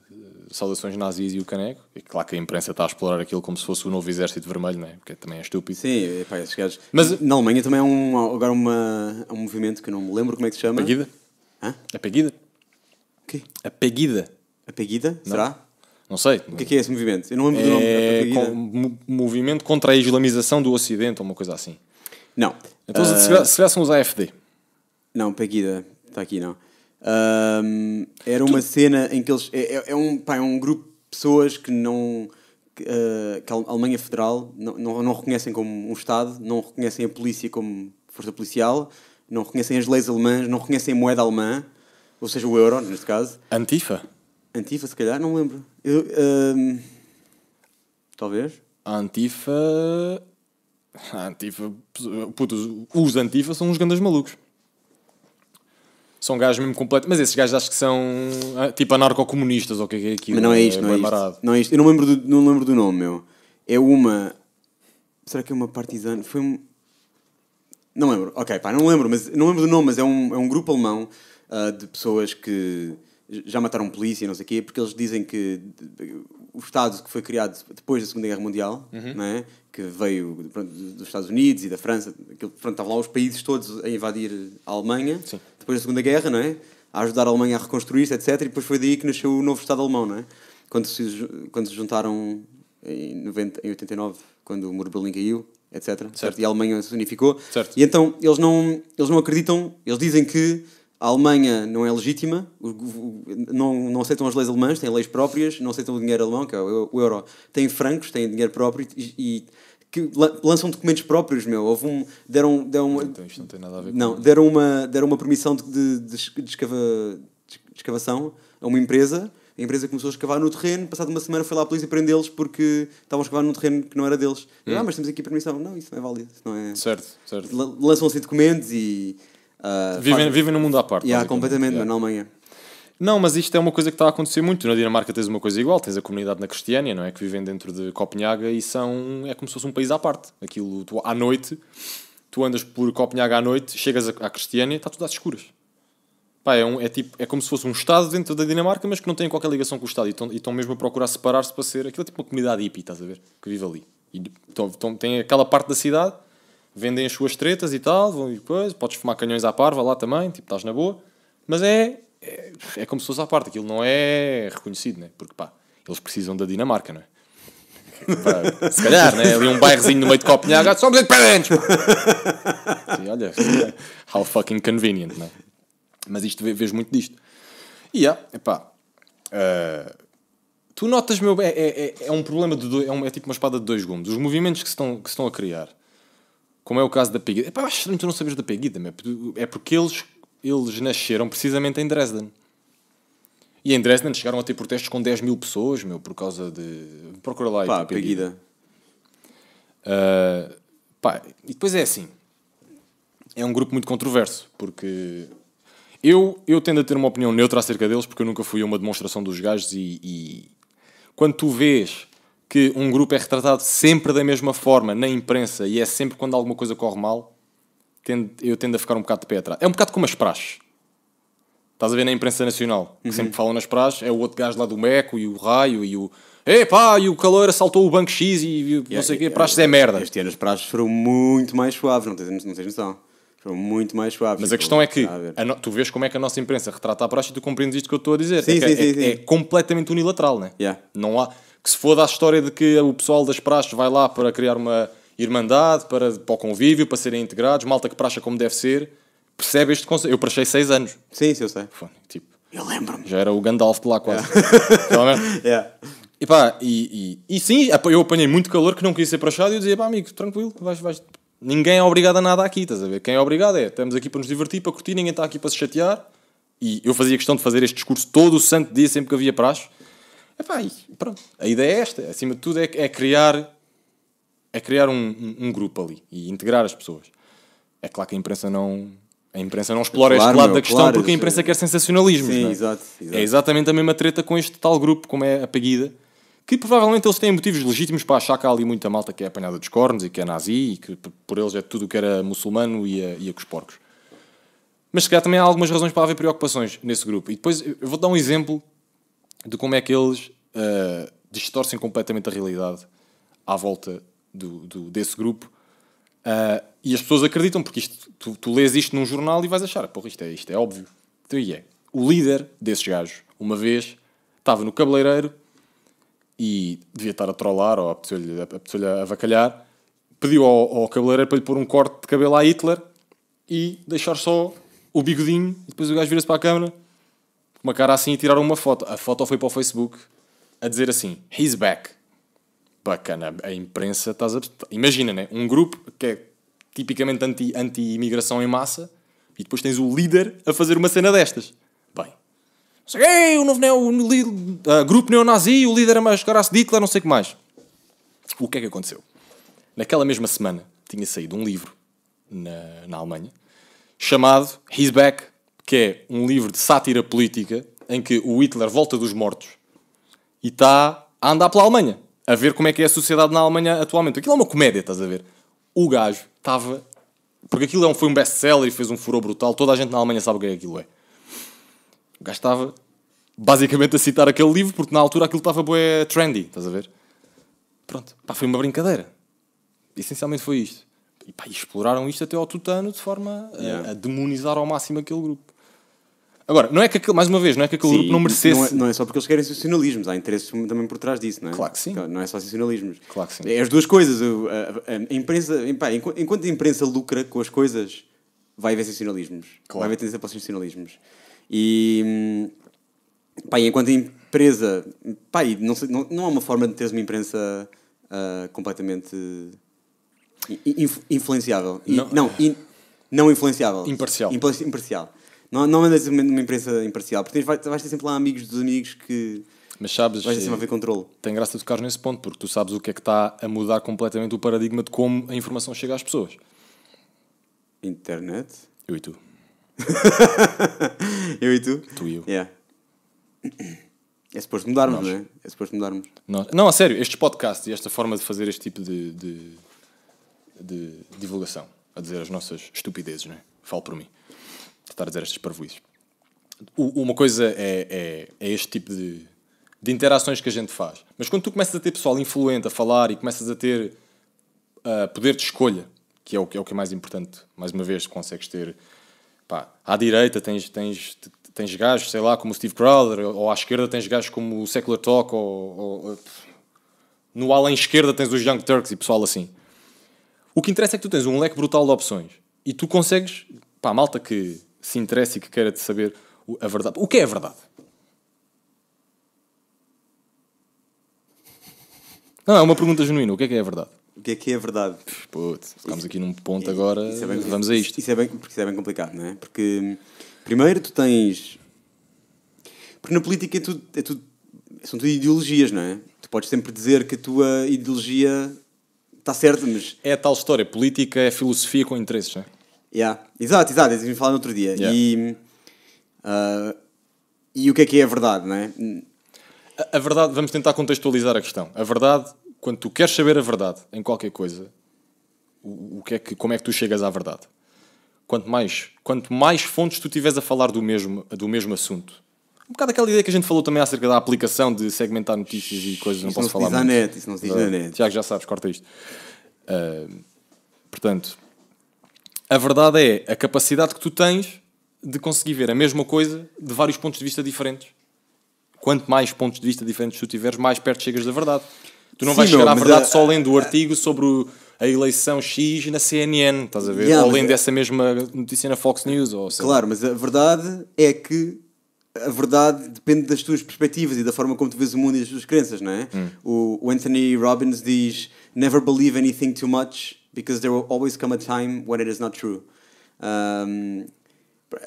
saudações nazis e o caneco. E claro que a imprensa está a explorar aquilo como se fosse o novo exército vermelho, não é? Porque também é estúpido. Sim, é, pá, esses gajos. Mas na Alemanha também há um, agora uma, um movimento que eu não me lembro como é que se chama. Peguida. Hã? A Peguida. O quê? A Peguida. A Peguida? Será? Não sei. O que é, que é esse movimento? Eu não lembro é... do nome. É com, movimento contra a islamização do Ocidente, ou uma coisa assim. Não. Então, uh... se tivessem os AFD. Não, Peguida. Está aqui, não. Um, era uma cena em que eles. É, é, é, um, pá, é um grupo de pessoas que não. Que, uh, que a Alemanha Federal não, não, não, reconhecem como um Estado, não reconhecem a polícia como força policial, não reconhecem as leis alemãs, não reconhecem a moeda alemã, ou seja, o euro, neste caso. Antifa? Antifa, se calhar, não lembro. Eu, um, talvez. A Antifa. A Antifa. Putos, os Antifa são uns grandes malucos são gajos mesmo completos. Mas esses gajos acho que são ah, tipo anarcocomunistas ou o que é que é aquilo. Mas não é isto, é não é, isto. Não é isto. Eu não lembro, do, não lembro do nome, meu. É uma. Será que é uma partisana? Foi um. Não lembro. Ok, pá, não lembro, mas não lembro do nome, mas é um, é um grupo alemão uh, de pessoas que já mataram polícia, não sei o quê, porque eles dizem que o Estado que foi criado depois da Segunda Guerra Mundial, uhum. não é? que veio pronto, dos Estados Unidos e da França, que pronto, estavam lá os países todos a invadir a Alemanha, Sim. depois da Segunda Guerra, não é? a ajudar a Alemanha a reconstruir-se, etc. E depois foi daí que nasceu o novo Estado alemão, não é? quando, se, quando se juntaram em, 90, em 89, quando o muro de Berlim caiu, etc. Certo. certo. E a Alemanha se unificou. Certo. E então eles não, eles não acreditam, eles dizem que a Alemanha não é legítima, não, não aceitam as leis alemãs, têm leis próprias, não aceitam o dinheiro alemão, que é o euro. Têm francos, têm dinheiro próprio e, e que lançam documentos próprios, meu. Houve um, deram, deram Então isto não tem nada a ver com Não, deram uma, deram uma permissão de, de, de, escava, de, escavação a uma empresa. A empresa começou a escavar no terreno. Passado uma semana foi lá a polícia prendê-los porque estavam a escavar num terreno que não era deles. Hum. Ah, mas temos aqui permissão. Não, isso não é válido. Não é... Certo, certo. Lançam-se documentos e ah, vivem, fazem... vivem num mundo à parte. Yeah, completamente, yeah. mas na Alemanha. Não, mas isto é uma coisa que está a acontecer muito. Na Dinamarca tens uma coisa igual, tens a comunidade na Cristiânia, não é? Que vivem dentro de Copenhaga e são. É como se fosse um país à parte. Aquilo, tu, à noite, tu andas por Copenhaga à noite, chegas à Cristiânia, está tudo às escuras. Pá, é, um, é, tipo, é como se fosse um Estado dentro da Dinamarca, mas que não tem qualquer ligação com o Estado. E estão mesmo a procurar separar-se para ser. Aquilo é tipo uma comunidade hippie, estás a ver? Que vive ali. E tão, tão, tem aquela parte da cidade vendem as suas tretas e tal, vão e coisa, podes fumar canhões à parva lá também, tipo, estás na boa, mas é, é, é como se fosse à parte, aquilo não é reconhecido, né? porque pá, eles precisam da Dinamarca, não é? se calhar, né? ali um bairrozinho no meio de Copenhaga, somos independentes! Sim, olha, é. how fucking convenient, não é? Mas isto, vês muito disto. E yeah, epá, uh, tu notas, meu, é, é, é, é um problema de do, é, um, é, tipo uma espada de dois gumes. Os movimentos que se estão, que se estão a criar como é o caso da Pegida. Epá, acho estranho tu não sabes da Pegida, é porque eles, eles nasceram precisamente em Dresden. E em Dresden chegaram a ter protestos com 10 mil pessoas, meu, por causa de. Procura lá Pá, Pegida. Uh, ah, pá, e depois é assim. É um grupo muito controverso, porque eu, eu tendo a ter uma opinião neutra acerca deles, porque eu nunca fui a uma demonstração dos gajos e, e quando tu vês que um grupo é retratado sempre da mesma forma na imprensa e é sempre quando alguma coisa corre mal, eu tendo a ficar um bocado de pé atrás. É um bocado como as praxes. Estás a ver na imprensa nacional, que uhum. sempre falam nas praxes, é o outro gajo lá do Meco e o Raio e o. Epá, e o calor assaltou o Banco X e, não yeah, sei o quê, praxes é yeah, é merda. Este ano as praxes foram muito mais suaves, não tens, não tens noção. Foram muito mais suaves. Mas a questão é que a no... tu vês como é que a nossa imprensa retrata a praxe e tu compreendes isto que eu estou a dizer. Sim, é, sim, é, sim, é, é completamente unilateral, né? Não há que se foda a história de que o pessoal das praxes vai lá para criar uma irmandade, para, para o convívio, para serem integrados, malta que praxa é como deve ser, percebe este conceito. Eu praxei seis anos. Sim, sim, eu sei. Fone, tipo, eu lembro-me. Já era o Gandalf de lá quase. Yeah. yeah. E pá, e, e, e, sim, eu apanhei muito calor que não queria ser praxado e eu dizia, pá amigo, tranquilo, vais, vais... Ninguém é obrigado a nada aqui, estás a ver? Quem é obrigado é, estamos aqui para nos divertir, para curtir, ninguém está aqui para se chatear. E eu fazia questão de fazer este discurso todo o santo dia, sempre que havia praxe. É vai, pronto. A ideia é esta. Acima de tudo é, é criar, é criar um, um, um, grupo ali e integrar as pessoas. É claro que a imprensa não... A imprensa não é explora claro, este lado meu, da questão claro, porque a imprensa é... quer sensacionalismo. Sim, é? Exato, exato. É exatamente a mesma treta com este tal grupo, como é a Paguida, que provavelmente eles têm motivos legítimos para achar que há ali muita malta que é apanhada dos cornos e que é nazi e que por eles é tudo o que era muçulmano e a, e a com os porcos. Mas se calhar também há algumas razões para haver preocupações nesse grupo. E depois eu vou dar um exemplo de como é que eles uh, distorcem completamente a realidade à volta do, do desse grupo. Uh, e as pessoas acreditam, porque isto, tu, tu lês isto num jornal e vais achar, porra, isto é, isto é óbvio. Então, e é. O líder desses gajos, uma vez, estava no cabeleireiro e devia estar a trollar ou a pessoa-lhe a, pessoa a vacalhar, pediu ao, ao cabeleireiro para lhe pôr um corte de cabelo a Hitler e deixar só o bigodinho. E depois o gajo vira-se para a câmara uma cara assim e tiraram uma foto. A foto foi para o Facebook a dizer assim: He's back. Bacana, a imprensa estás a. Imagina, né? Um grupo que é tipicamente anti-imigração anti em massa e depois tens o líder a fazer uma cena destas. Bem, sei, o novo neo, o, li, uh, grupo neonazi, o líder a mascarar-se de Hitler, não sei o que mais. O que é que aconteceu? Naquela mesma semana tinha saído um livro na, na Alemanha chamado He's Back que é um livro de sátira política em que o Hitler volta dos mortos e está a andar pela Alemanha, a ver como é que é a sociedade na Alemanha atualmente. Aquilo é uma comédia, estás a ver? O gajo estava. Porque aquilo é foi um best-seller e fez um furor brutal, toda a gente na Alemanha sabe o que é aquilo é. O gajo estava basicamente a citar aquele livro porque na altura aquilo estava bué trendy, estás a ver? Pronto, pá, foi uma brincadeira. Essencialmente foi isto. E pá, exploraram isto até ao tutano de forma yeah. a, a demonizar ao máximo aquele grupo. Agora, não é que mais uma vez, não é que aquele Sim, grupo não merecesse. Não é, não é, só porque eles querem sensacionalismos, há interesses também por trás disso, não é? Claro que sim. não é só sensacionalismos. Claro que sim. É as duas coisas. A, a, a imprensa, pá, enquanto a imprensa lucra com as coisas, vai haver sensacionalismos. Claro. Vai haver tendência para os sensacionalismos. E, pá, enquanto a empresa. Pá, não, sei, não, não há uma forma de teres uma imprensa uh, completamente. influenciável. Não, não, in, não influenciável. Imparcial. Imparcial. Não, não andas assim numa imprensa imparcial, porque vais, vais ter sempre lá amigos dos amigos que. Mas sabes. Vais ter sempre ver eh, controle. Tem graça de tocar nesse ponto, porque tu sabes o que é que está a mudar completamente o paradigma de como a informação chega às pessoas. Internet? Eu e tu. eu e tu? Tu e eu. Yeah. É suposto mudarmos, Nós. não é? É suposto mudarmos. Nós. Não, a sério, estes podcasts e esta forma de fazer este tipo de, de, de divulgação, a dizer as nossas estupidezes, não é? Falo por mim estar a dizer estas parvoices. Uma coisa é, é, é este tipo de, de interações que a gente faz. Mas quando tu começas a ter pessoal influente a falar e começas a ter uh, poder de escolha, que é, o, que é o que é mais importante, mais uma vez, consegues ter pá, à direita tens, tens, tens gajos, sei lá, como o Steve Crowder, ou à esquerda tens gajos como o Secular Talk, ou, ou no além esquerda tens os Young Turks e pessoal assim. O que interessa é que tu tens um leque brutal de opções e tu consegues, pá, malta que se interessa e que queira saber a verdade. O que é a verdade? Não, é uma pergunta genuína. O que é que é a verdade? O que é que é a verdade? Putz, ficamos aqui num ponto agora. é bem, vamos a isto. Isso é, bem, porque isso é bem complicado, não é? Porque, primeiro, tu tens. Porque na política é tudo, é tudo, são tudo ideologias, não é? Tu podes sempre dizer que a tua ideologia está certa, mas. É a tal história. Política é filosofia com interesses, não é? Yeah. Exato, exato, me falar no outro dia. Yeah. E, uh, e o que é que é a verdade, não é? A, a, verdade, vamos tentar contextualizar a questão. A verdade, quando tu queres saber a verdade em qualquer coisa, o, o que é que, como é que tu chegas à verdade? Quanto mais, quanto mais fontes tu tiveres a falar do mesmo, do mesmo assunto, um bocado aquela ideia que a gente falou também acerca da aplicação de segmentar notícias e coisas, não posso não se falar diz muito. Net, isso não se diz na net. Tiago, já sabes, corta isto. Uh, portanto, a verdade é a capacidade que tu tens de conseguir ver a mesma coisa de vários pontos de vista diferentes. Quanto mais pontos de vista diferentes tu tiveres, mais perto chegas da verdade. Tu não Sim, vais chegar não, à verdade a... só lendo o artigo sobre o a eleição X na CNN, estás a ver? Yeah, lendo essa mesma notícia na Fox News. Ou sei claro, mas a verdade é que a verdade depende das tuas perspectivas e da forma como tu vês o mundo e das tuas crenças, não é? Hum. O, Anthony Robbins diz: Never believe anything too much because there will always come a time when it is not true. Um,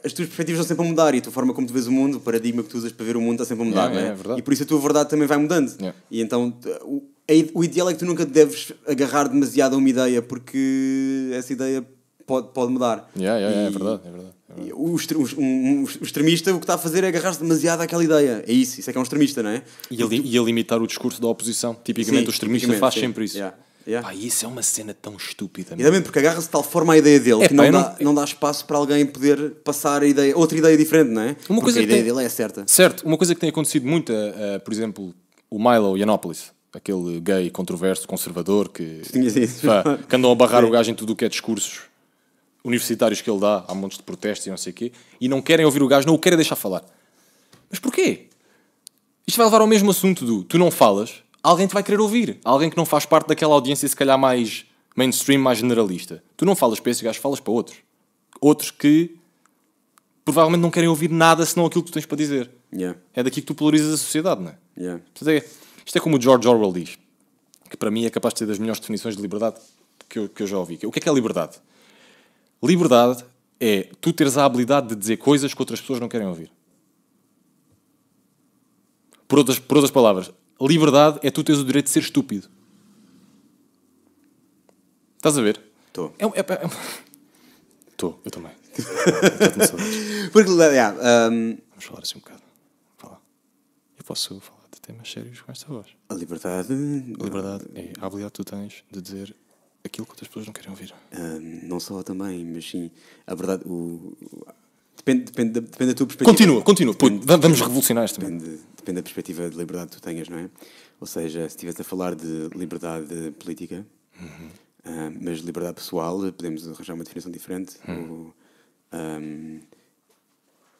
as tuas perspectivas estão sempre a mudar e a tua forma como tu vês o mundo, o paradigma que tu usas para ver o mundo está sempre a mudar, yeah, é? yeah, é? É e por isso a tua verdade também vai mudando. Yeah. E então o, é, o ideal é que tu nunca deves agarrar demasiado a uma ideia porque essa ideia pode, pode mudar. Yeah, yeah, é e, é verdade, é verdade. O, um, o, extremista o que está a fazer é agarrar-se demasiado àquela ideia. É isso, isso é que é um extremista, não é? E a, li, e a limitar o discurso da oposição. Tipicamente sim, o extremista tipicamente, faz sim. sempre isso. Yeah. Yeah. Pá, isso é uma cena tão estúpida. E também porque agarra-se de tal forma à ideia dele é, que pá, não, dá, não... dá espaço para alguém poder passar ideia, outra ideia diferente, não é? Uma porque coisa a ideia tem... dele é certa. Certo, uma coisa que tem acontecido muito, uh, uh, por exemplo, o Milo Yiannopoulos, aquele gay controverso, conservador que, que andam a barrar o gajo em tudo o que é discursos universitários que ele dá, há montes de protestos e não sei o quê, e não querem ouvir o gajo, não o querem deixar falar. Mas porquê? Isto vai levar ao mesmo assunto do tu não falas, alguém te vai querer ouvir. Alguém que não faz parte daquela audiência, se calhar mais mainstream, mais generalista. Tu não falas para esses gajos, falas para outros. Outros que provavelmente não querem ouvir nada senão aquilo que tu tens para dizer. Yeah. É daqui que tu polarizas a sociedade, não é? Yeah. É, isto é como o George Orwell diz, que para mim é capaz de ser das melhores definições de liberdade que eu, que eu já ouvi. O que é que é liberdade? Liberdade é tu teres a habilidade de dizer coisas que outras pessoas não querem ouvir. Por outras, por outras palavras, liberdade é tu teres o direito de ser estúpido. Estás a ver? Estou. É Estou, é, é, é... eu também. Porque, yeah, um... Vamos falar assim um bocado. Fala. Eu posso falar de temas sérios com esta voz. A liberdade. A liberdade é a habilidade que tu tens de dizer aquilo que outras pessoas não querem ouvir. Um, não só também, mas sim, a verdade. O... Depende, depende, depende da tua perspectiva. Continua, continua. Depende, vamos revolucionar isto também depende da perspectiva de liberdade que tu tenhas, não é? Ou seja, se estivesse a falar de liberdade política, uhum. uh, mas liberdade pessoal, podemos arranjar uma definição diferente. Uhum. O, um,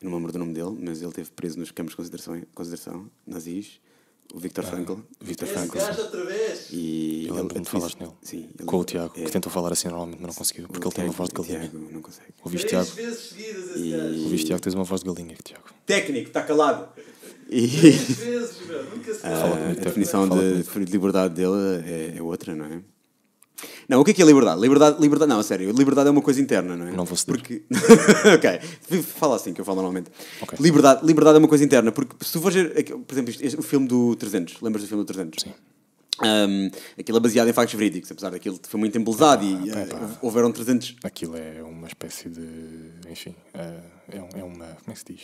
não me lembro do nome dele, mas ele esteve preso nos campos de concentração, nazis. O Victor ah, Frankl. Victor Frankl. outra vez! E eu lembro-me de nele. Sim, ele, com o Tiago, é, que tentou falar assim normalmente, mas não conseguiu, porque ele tem uma voz de galinha. Tiago, não consegue. Ouviste Três Tiago? vezes seguidas esse e... Ouviste Tiago, tens uma voz de galinha, Tiago. Técnico, está calado! E ah, a definição de, de liberdade dele é, é, outra, não é? Não, o que é, que é liberdade? Liberdade, liberdade, não, sério, liberdade é uma coisa interna, não é? Não vou ceder. Porque... ok, fala assim que eu falo normalmente. Okay. Liberdade, liberdade é uma coisa interna, porque se tu fores ver, por exemplo, este, o filme do 300, lembras do filme do 300? Sim. Um, aquilo é baseado em factos verídicos, apesar daquilo foi muito embelezado ah, e pá, pá. Eh, houveram 300. Aquilo é uma espécie de. Enfim, eh, é, é uma. Como é que se diz?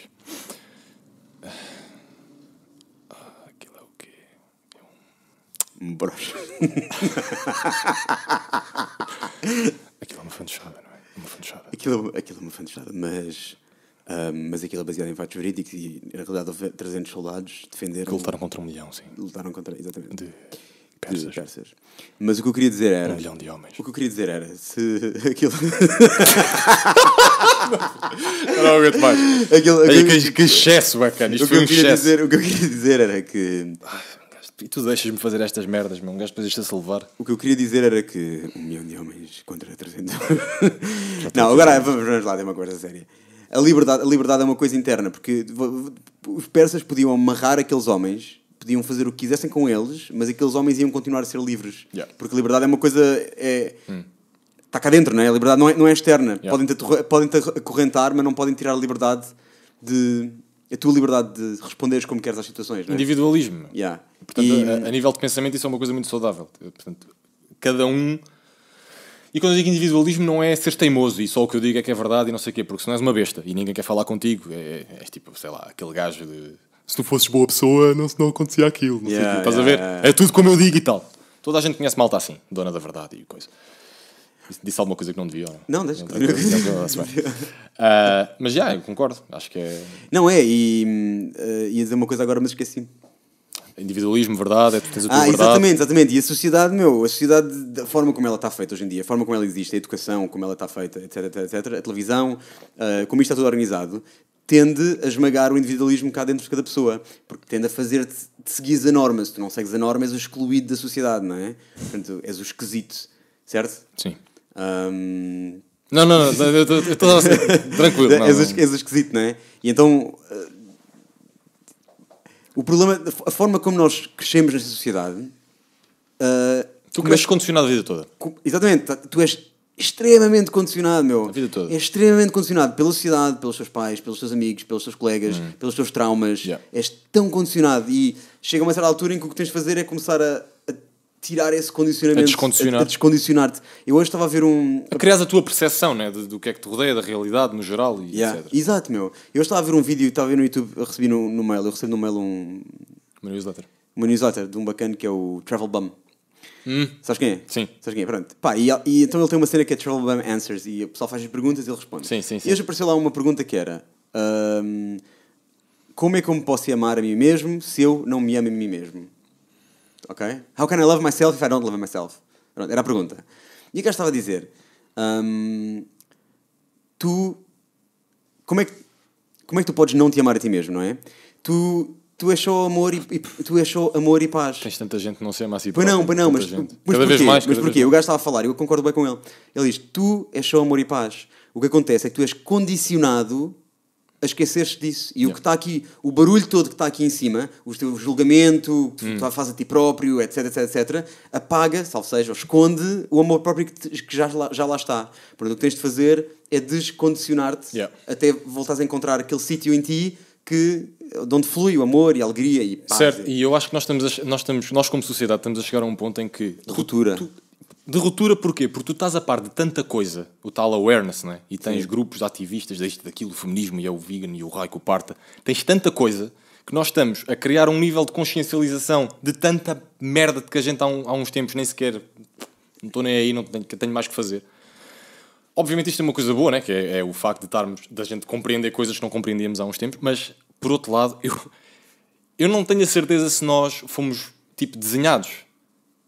broche. aquilo é uma fantochada, não é? é? Uma fantochada. Aquilo, aquilo é uma fantochada, mas. Um, ah, mas aquilo é baseado em fatos verídicos e, na realidade, 300 soldados defenderam. Que lutaram contra um milhão, sim. Lutaram contra, exatamente. De persas. De persas. Mas o que eu queria dizer era. Um milhão de homens. O que eu queria dizer era se aquilo. não, não aguento mais. Aquilo, aquilo... Aí, que, que excesso bacana. Isto o que foi um eu queria excesso. Dizer, o que eu queria dizer era que. E tu deixas-me fazer estas merdas, meu. Um gajo depois isto a se levar. O que eu queria dizer era que um milhão de homens contra 300. não, agora vamos lá, tem uma coisa séria. A liberdade, a liberdade é uma coisa interna, porque os persas podiam amarrar aqueles homens, podiam fazer o que quisessem com eles, mas aqueles homens iam continuar a ser livres. Yeah. Porque a liberdade é uma coisa. É, hum está cá dentro, não é? A liberdade não é, não é externa. Yeah. Podem-te podem acorrentar, mas não podem tirar a liberdade de, a tua liberdade de responderes como queres às situações. Não é? Individualismo. Yeah. Portanto, e... a, a, nível de pensamento, isso é uma coisa muito saudável. Portanto, cada um. E quando eu digo individualismo, não é ser teimoso e só o que eu digo é que é verdade e não sei o quê, porque senão és uma besta e ninguém quer falar contigo. É, é és tipo, sei lá, aquele gajo de. Se tu fosses boa pessoa, não, não acontecia aquilo. Não yeah, sei quê Estás a ver? É tudo como eu digo e tal. Toda a gente conhece malta assim, dona da verdade e coisa. Disse alguma coisa que não devia, não? Não, deixa. uh, mas já, yeah, eu concordo. Acho que é. Não é, e uh, ia dizer uma coisa agora, mas esqueci Individualismo, verdade, é tu tens a tua ah, verdade. Exatamente, exatamente. E a sociedade, meu, a sociedade, da forma como ela está feita hoje em dia, a forma como ela existe, a educação, como ela está feita, etc, etc, etc, a televisão, uh, como isto está tudo organizado, tende a esmagar o individualismo cá dentro de cada pessoa, porque tende a fazer te seguir a normas Se tu não segues a norma, és o excluído da sociedade, não é? Portanto, és o esquisito, certo? Sim. Um... Não, não, não, eu estou assim, tranquilo. Não. És, és esquisito, não é? E então. Uh, o problema, a forma como nós crescemos nesta sociedade. Uh, tu cresces é- condicionado a vida toda. Exatamente, tá, tu és extremamente condicionado, meu. A vida toda. É extremamente condicionado pela sociedade, pelos teus pais, pelos teus amigos, pelos teus colegas, hum. pelos teus traumas. Yeah. És tão condicionado e chega uma certa altura em que o que tens de fazer é começar a, a tirar esse condicionamento. A descondicionar. A, a descondicionar-te. Eu hoje estava a ver um. A criar a tua percepção, né? Do, que é que te rodeia, da realidade no geral e yeah. etc. Exato, meu. Eu hoje estava a ver um vídeo, estava a ver no YouTube, eu recebi no, no mail, eu recebi no mail um. Uma newsletter. Uma newsletter de um bacana que é o Travel Bum. Hum. Sabes quem é? Sim. Sabes quem é? Pronto. Pá, e, e então ele tem uma cena que é Travel Bum Answers e o pessoal faz as perguntas e ele responde. Sim, sim, sim. E hoje apareceu lá uma pergunta que era. Um, como é que eu me posso amar a mim mesmo se eu não me amo a mim mesmo? ok? How can I love myself if I don't love myself? Pronto, era a pergunta. E o que eu estava a dizer? Um, tu. Como é, que, como é que tu podes não te amar a ti mesmo, não é? Tu tu és só amor e, e, tu és só amor e paz. Tens tanta gente que não se ama assim. Pois não, pois não, mas, mas cada porquê? Vez mais, mas porquê? O gajo estava a falar, eu concordo bem com ele. Ele diz: tu és só amor e paz. O que acontece é que tu és condicionado a esquecer-se disso. E yeah. o que está aqui, o barulho todo que está aqui em cima, o teu julgamento, o que hum. tu, hum. fazes a ti próprio, etc, etc, etc, apaga, salvo seja, ou esconde o amor próprio que, te, que já, já lá está. Portanto, o que tens de fazer é descondicionar-te yeah. até voltares a encontrar aquele sítio em ti que, de onde flui o amor e a alegria e paz. Certo, e eu acho que nós estamos, a, nós estamos, nós como sociedade, estamos a chegar a um ponto em que... Ruptura. Tu, tu, de ruptura porquê? Porque tu estás a par de tanta coisa, o tal awareness, né? e tens Sim. grupos de ativistas deste, daquilo, o feminismo, e é o vegan, e o raio, o parta. Tens tanta coisa que nós estamos a criar um nível de consciencialização de tanta merda que a gente há, um, há uns tempos nem sequer... Não estou nem aí, não tenho, tenho mais que fazer. Obviamente isto é uma coisa boa, né? que é, é o facto de estarmos, da gente compreender coisas que não compreendíamos há uns tempos, mas por outro lado, eu, eu não tenho a certeza se nós fomos tipo desenhados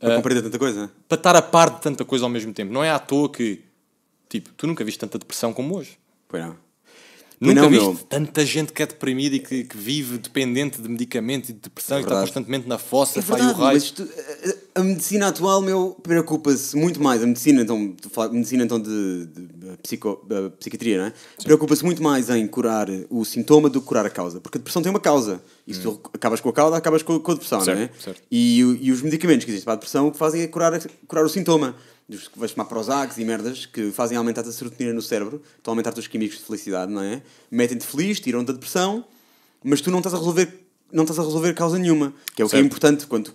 para ah, compreender tanta coisa? Para estar a par de tanta coisa ao mesmo tempo. Não é à toa que, tipo, tu nunca viste tanta depressão como hoje. Pois não. Nunca não, viste meu. tanta gente que é deprimida e que, que vive dependente de medicamento e de depressão é e está constantemente na fossa, é verdade, o raio. Tu, a, a medicina atual, meu, preocupa-se muito mais. A medicina, então, a medicina, então de, de, de psico, psiquiatria, não é? Preocupa-se muito mais em curar o sintoma do que curar a causa. Porque a depressão tem uma causa. E se hum. tu acabas com a causa, acabas com, com a depressão, certo, não é? Certo. E, e os medicamentos que existem para a depressão o que fazem é curar, curar o sintoma dos que vais tomar Prozacs e merdas que fazem aumentar a serotonina no cérebro, estão a aumentar os químicos de felicidade, não é? Metem-te feliz, tiram-te da depressão, mas tu não estás a resolver, não estás a resolver causa nenhuma, que é o certo. que é importante quando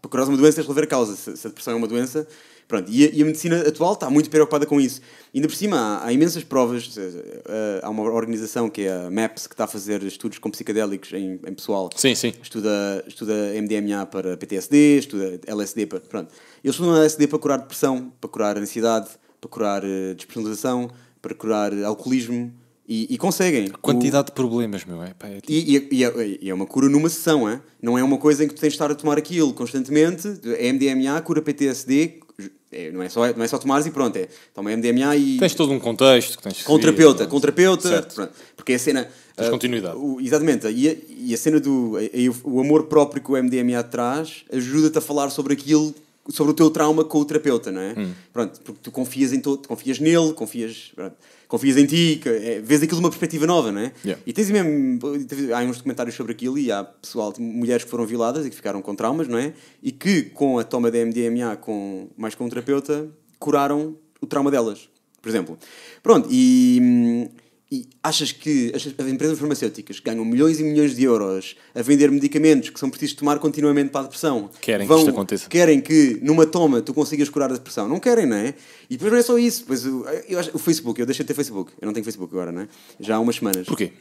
procuras uma doença, é resolver a causa. Se, se a depressão é uma doença, Pronto, e a, e a, medicina atual está muito preocupada com isso. ainda por cima, há, há imensas provas. Eh, eh, há uma organização que é a MAPS, que está a fazer estudos com psicadélicos em, em pessoal. Sim, sim. Estuda, estuda MDMA para PTSD, estuda LSD para. Pronto. Eles estudam LSD para curar depressão, para curar ansiedade, para curar uh, despersonalização, para curar alcoolismo. E, e, conseguem. A quantidade o... de problemas, meu. É, pá, é tipo... e, e, é, e, é, uma cura numa sessão, é? não é uma coisa em que tu tens de estar a tomar aquilo constantemente. MDMA cura PTSD, é, não, é só, não é só tomares e pronto, é toma MDMA e. Tens todo um contexto que tens Com terapeuta, com terapeuta, porque é a cena. Tens uh, continuidade. O, exatamente, e a, e a cena do. a, o amor próprio que o MDMA traz ajuda-te a falar sobre aquilo sobre o teu trauma com o terapeuta, não é? Hum. Pronto, porque tu confias em todo, confias nele, confias. Pronto confias em ti, que, é, vês aquilo de uma perspectiva nova, não é? Yeah. E tens mesmo. Há uns documentários sobre aquilo e há pessoal, mulheres que foram violadas e que ficaram com traumas, não é? E que com a toma de MDMA, com, mais com um terapeuta, curaram o trauma delas, por exemplo. Pronto, e. Hum, e achas que as, empresas farmacêuticas ganham milhões e milhões de euros a vender medicamentos que são precisos tomar continuamente para a depressão? Querem Vão, que isto aconteça. Querem que numa toma tu consigas curar a depressão? Não querem, não é? E depois não é só isso. Pois o, eu, o Facebook, eu deixei de ter Facebook. Eu não tenho Facebook agora, não é? Já há umas semanas. Porquê?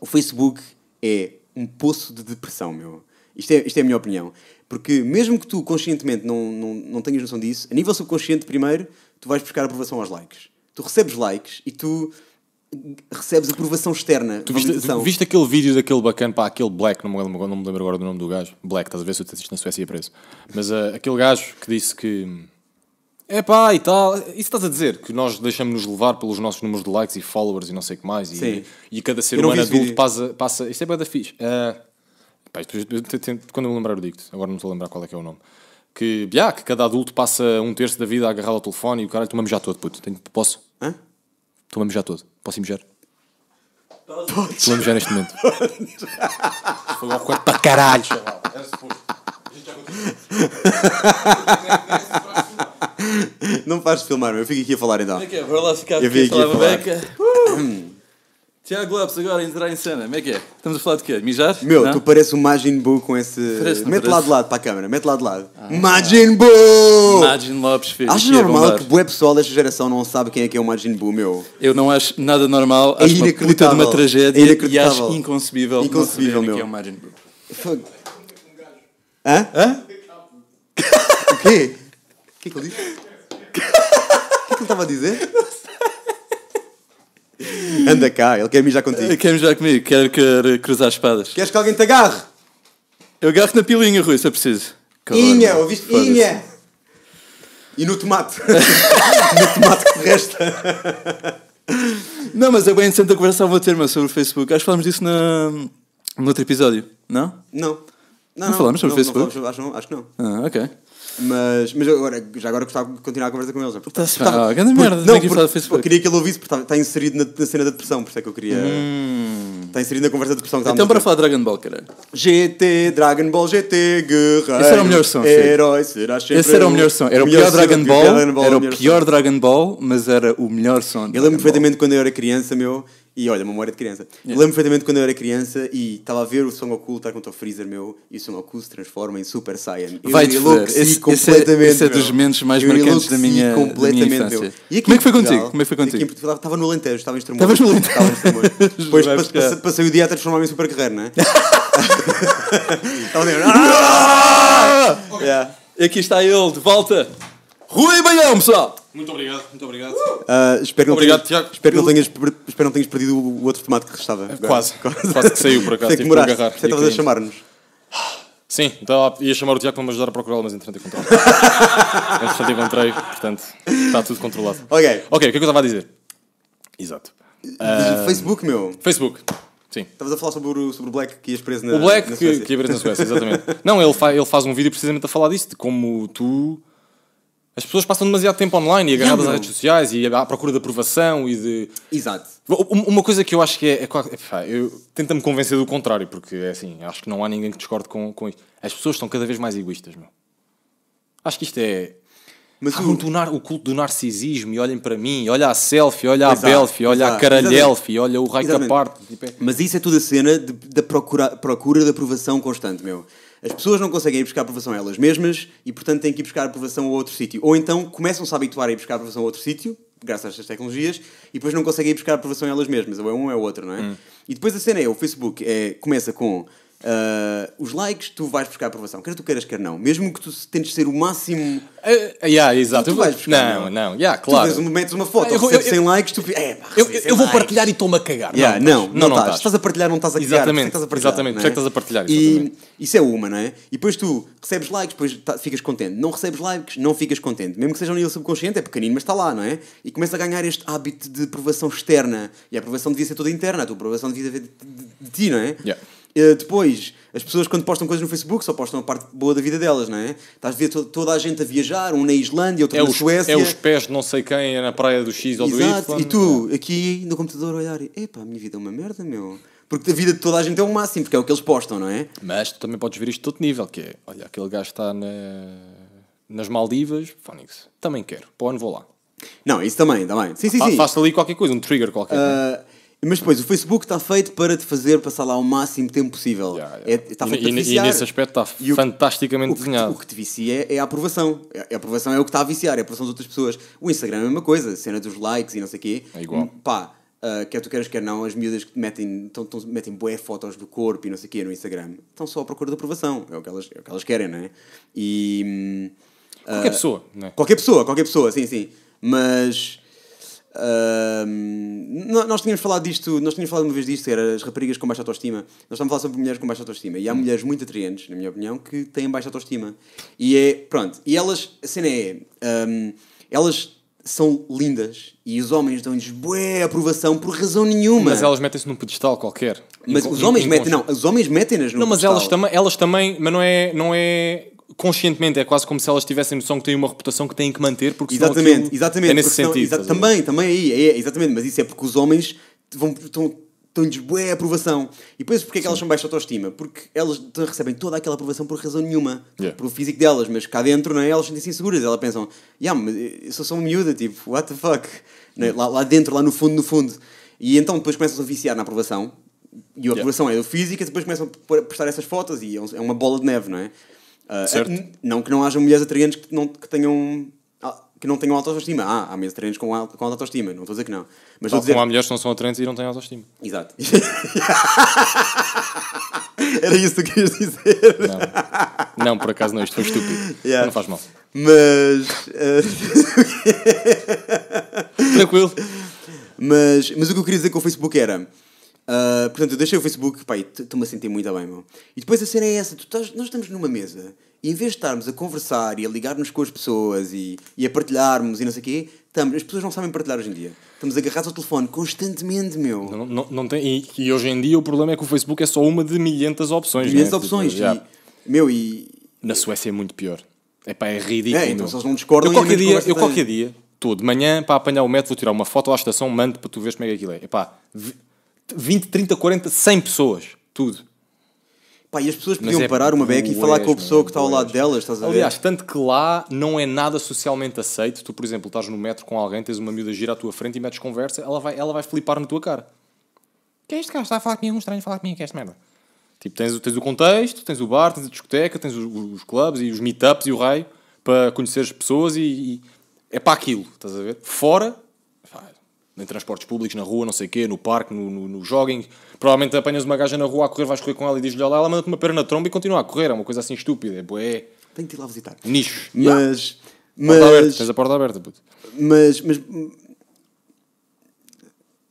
O Facebook é um poço de depressão, meu. Isto é, isto é a minha opinião. Porque mesmo que tu conscientemente não, não, não tenhas noção disso, a nível subconsciente, primeiro, tu vais buscar aprovação aos likes. Tu recebes likes e tu recebes aprovação externa. Tu viste, tu viste, aquele vídeo daquele bacana, pá, aquele Black, não me, lembro, não me lembro agora do nome do gajo. Black, estás a ver se eu assististe na Suécia preso. Mas uh, aquele gajo que disse que. É pá, e tal. Isso estás a dizer? Que nós deixamos-nos levar pelos nossos números de likes e followers e não sei o que mais. E, Sim. e cada ser humano adulto passa, passa. Isto é bada fixe. Eh, quando eu me lembrar, eu digo-te. Agora não estou a lembrar qual é que é o nome que, yeah, que cada adulto passa um terço da vida agarrado ao telefone e o cara toma-me já todo, puto. Tenho, posso? Hã? Toma-me já todo. Posso mijar? Podes. Vou mijar neste momento. Foi ao quarto para caralho, Era suposto. A gente já continua. Não pares de filmar, Eu fico aqui a falar então. Ok, bora é é? lá ficar eu aqui a falar beca. Uh! Hum. Tiago Lopes agora a entrar em cena, como é que é? Estamos a falar de quê? Mijar? Meu, Não? tu parece o Majin Buu com esse. Parece, mete lá de lado para a câmera, mete lá de lado. Ah, Majin Buu! Majin Lopes, filho. Acho é normal que o pessoal desta geração não sabe quem é que é o Majin Buu, meu? Eu não acho nada normal, é acho uma puta de uma tragédia é e acho inconcebível, inconcebível não meu. quem é o Majin Buu. Fuck. Hã? Hã? o quê? O que é que ele disse? o que é que ele estava a dizer? Não sei. Anda cá, ele quer mijar contigo. Quer mijar comigo, quer, quer cruzar espadas. Queres que alguém te agarre? Eu agarro na pilinha, Rui, se é preciso. Calma, Inha, ouviste? Inha! E no tomate. no tomate que resta. não, mas é bem interessante a conversa que vou ter, mas sobre o Facebook. Acho que falámos disso na, no outro episódio, não? Não. Não, não, não falámos sobre o Facebook? Não, acho, acho que não. Ah, ok. Mas, mas agora, já agora gostava de continuar a conversa com eles. É tá Está-se ah, grande merda. Não, porque, porque, queria que ele ouvisse, porque está, está inserido na, na, cena da depressão, por isso é que eu queria. Hum. Está inserido na conversa da depressão que Então, para falar de Dragon Ball, caralho. GT, Dragon Ball GT, guerreiro. Esse era o melhor som. Herói, será sempre. Esse era o melhor som. Era o, melhor, Dragon, Ball, Era o pior Dragon Ball, mas era o melhor som. Eu lembro perfeitamente quando eu era criança, meu e olha, memória é de criança. Yeah. É. Lembro perfeitamente quando eu era criança e estava a ver o Son Goku lutar contra o Freezer meu e o Son Goku se transforma em Super Saiyan. Vai eu esse, é- completamente. Esse é, esse é dos momentos mais eu marcantes da minha, completamente, da minha infância. E Como é que foi contigo? Como é que foi contigo? Aqui Portugal, estava no Alentejo, estava em Estremoz. Estavas no Alentejo. Depois passei, passei o dia a transformar-me em Super Guerreiro, não é? Estava a ah! dizer... Aqui está ele, de volta. Rui Baião, pessoal! Muito obrigado, muito obrigado. Uh, ah, espero obrigado, tenhas, Tiago. Espero, Pelo... não tenhas, espero não tenhas perdido o outro tomate que restava. É, quase, quase, quase que saiu por acaso. tem que morar agarrar, você estavas a chamar-nos. Sim, então ah, ia chamar o Tiago para me ajudar a procurá-lo, mas entretanto encontrei. entretanto encontrei, portanto está tudo controlado. Ok. Ok, o que é que eu estava a dizer? Exato. Uh... Facebook, meu. Facebook. Sim. Estavas a falar sobre o, sobre o Black que ias preso na O Black na que, que ia preso na Suécia, exatamente. não, ele, fa ele faz um vídeo precisamente a falar disso, de como tu as pessoas passam demasiado tempo online e agarradas yeah, às redes sociais e à procura de aprovação e de. Exato. Uma coisa que eu acho que é. é, eu tento-me convencer do contrário, porque é assim, acho que não há ninguém que discorde com, com isto. As pessoas estão cada vez mais egoístas, meu. Acho que isto é. Mas ah, o... o culto do narcisismo e olhem para mim, olha a selfie, olha exato, a belfie, olha exato, a caralhelfie, olha o raio parte. Tipo, é... Mas isso é tudo a cena da procura, procura de aprovação constante, meu. As pessoas não conseguem ir buscar aprovação a elas mesmas e, portanto, têm que ir buscar aprovação a outro sítio. Ou então começam-se a habituar a ir buscar aprovação a outro sítio, graças a estas tecnologias, e depois não conseguem ir buscar aprovação a elas mesmas. Ou é um ou é outro, não é? Hum. E depois a cena é: o Facebook é, começa com Uh, os likes, tu vais buscar aprovação, quer tu queiras, quer não. Mesmo que tu tentes ser o máximo. Uh, yeah, exato. Tu, vais buscar. Não, não, é? não. Yeah, claro. Tu metes uma foto, eu, 100 likes, tu. É, pá, eu, eu vou likes. partilhar e estou-me a cagar. Yeah, não, não, não, não estás. estás. a partilhar, não estás a cagar. Exatamente. Estás a partilhar, exatamente. É? que estás a partilhar. E isso é uma, não é? E depois tu recebes likes, depois tá, ficas contente. Não recebes likes, não ficas contente. Mesmo que seja um nível subconsciente, é pequenino, mas está lá, não é? E começa a ganhar este hábito de aprovação externa. E a aprovação devia ser toda interna, a tua aprovação devia ser de, de, de, de ti, não é? Yeah. Eh, depois, as pessoas quando postam coisas no Facebook só postam a parte boa da vida delas, não é? Estás a ver to toda a gente a viajar, um na Islândia, outro é na os, Suécia. É os pés de não sei quem é na praia do X ou Exato. do Y. E tu, aqui no computador, a olhar, epá, a minha vida é uma merda, meu. Porque a vida de toda a gente é o máximo, porque é o que eles postam, não é? Mas tu também podes ver isto de outro nível, que é, olha, aquele gajo está na... nas Maldivas, Fónix, também quero, para onde vou lá. Não, isso também, também. Sim, sim, sim. Faço ali qualquer coisa, um trigger qualquer. Uh, mas depois, o Facebook está feito para te fazer passar lá o máximo tempo possível. Yeah, yeah. É, está feito e, para viciar. e nesse aspecto está e fantasticamente o que, desenhado. O que, te, o que te vicia é, é a aprovação. A, é, é a aprovação é o que está a viciar, é a aprovação das outras pessoas. O Instagram é a mesma coisa, a cena dos likes e não sei o quê. É igual. Hum, pá, uh, quer tu queiras, quer não, as miúdas que metem, tão, tão, metem boé fotos do corpo e não sei o quê no Instagram estão só à procura de aprovação. É o que elas, é o que elas querem, não é? E. Uh, qualquer ah, pessoa, não é? Qualquer pessoa, qualquer pessoa, sim, sim. Mas Uh, nós tínhamos falado disto, nós tínhamos falado uma vez disto, que era as raparigas com baixa autoestima. Nós estamos a falar sobre mulheres com baixa autoestima. E há hum. mulheres muito atraentes, na minha opinião, que têm baixa autoestima. E é, pronto, e elas, a cena é, um, elas são lindas e os homens dão-lhes boa aprovação por razão nenhuma. Mas elas metem-se num pedestal qualquer. Mas os homens metem, não, os homens metem-nas num Não, mas pedestal. elas, tam elas também, mas não é, não é conscientemente é quase como se elas tivessem noção que têm uma reputação que têm que manter, porque exatamente, exatamente, é nesse sentido. Exa também, também aí, é, é, exatamente, mas isso é porque os homens vão, estão, estão-lhes bué aprovação. E depois, porque é que elas são baixa autoestima? Porque elas recebem toda aquela aprovação por razão nenhuma, yeah. pelo físico delas, mas cá dentro, não é? Elas sentem-se inseguras, elas pensam, yeah, mas eu sou só uma miúda, tipo, what the fuck? É? Lá, lá dentro, lá no fundo, no fundo. E então depois começam a viciar na aprovação, e a aprovação yeah. é do físico, e depois começam a prestar essas fotos, e é, é uma bola de neve, não é? Ah, é certo não que não haja mulheres atraentes que não, que tenham, ah, que não tenham alta autoestima. Ah, há mulheres atraentes com alta, com alta autoestima, não estou a dizer que não. Mas Tal dizer... como há mulheres que não são atraentes e não têm autoestima. Exato. Era isso que tu querias dizer. Não, não por acaso não, isto foi estúpido. Yeah. Não faz mal. Mas. Uh... Tranquilo. Mas, mas o que eu queria dizer com o Facebook era Uh, portanto, eu deixei o Facebook, pá, estou-me a sentir muito bem, meu. E depois a cena é essa, estás, nós estamos numa mesa e em vez de estarmos a conversar e a ligar-nos com as pessoas e, e a partilharmos e não sei o quê, estamos, as pessoas não sabem partilhar hoje em dia. Estamos agarrados ao telefone constantemente, meu. Não, não, não tem, e, e, hoje em dia o problema é que o Facebook é só uma de milhentas opções. Milhentas né? opções, tipo, e, meu, e... Na Suécia é muito pior. pá, é ridículo. É, então, se eles não discordam... Eu qualquer dia, eu qualquer dia, estou de manhã para apanhar o metro, vou tirar uma foto à estação, mando para tu veres como é que aquilo é. pá 20, 30, 40, 100 pessoas. Tudo. Pá, e as pessoas podiam é parar uma beca e falar com a é? pessoa que está ao lado delas, estás a ver? Aliás, tanto que lá não é nada socialmente aceito. Tu, por exemplo, estás no metro com alguém, tens uma miúda gira à tua frente e metes conversa, ela vai, ela vai flipar na tua cara. Que é este cara? Está a falar comigo, um estranho a falar comigo, que é esta merda. Tipo, tens, tens o contexto, tens o bar, tens a discoteca, tens os, os clubes e os meetups e o raio para conheceres pessoas e, e é para aquilo, estás a ver? Fora em transportes públicos, na rua, não sei o quê, no parque, no, no, no, jogging. Provavelmente apanhas uma gaja na rua a correr, vais correr com ela e diz lhe olá, ela manda-te uma perna na tromba e continua a correr. É uma coisa assim estúpida. É, boé Tenho que ir lá visitar. nichos Mas... Mas... Aberta, tens a porta aberta, puto. Mas... mas...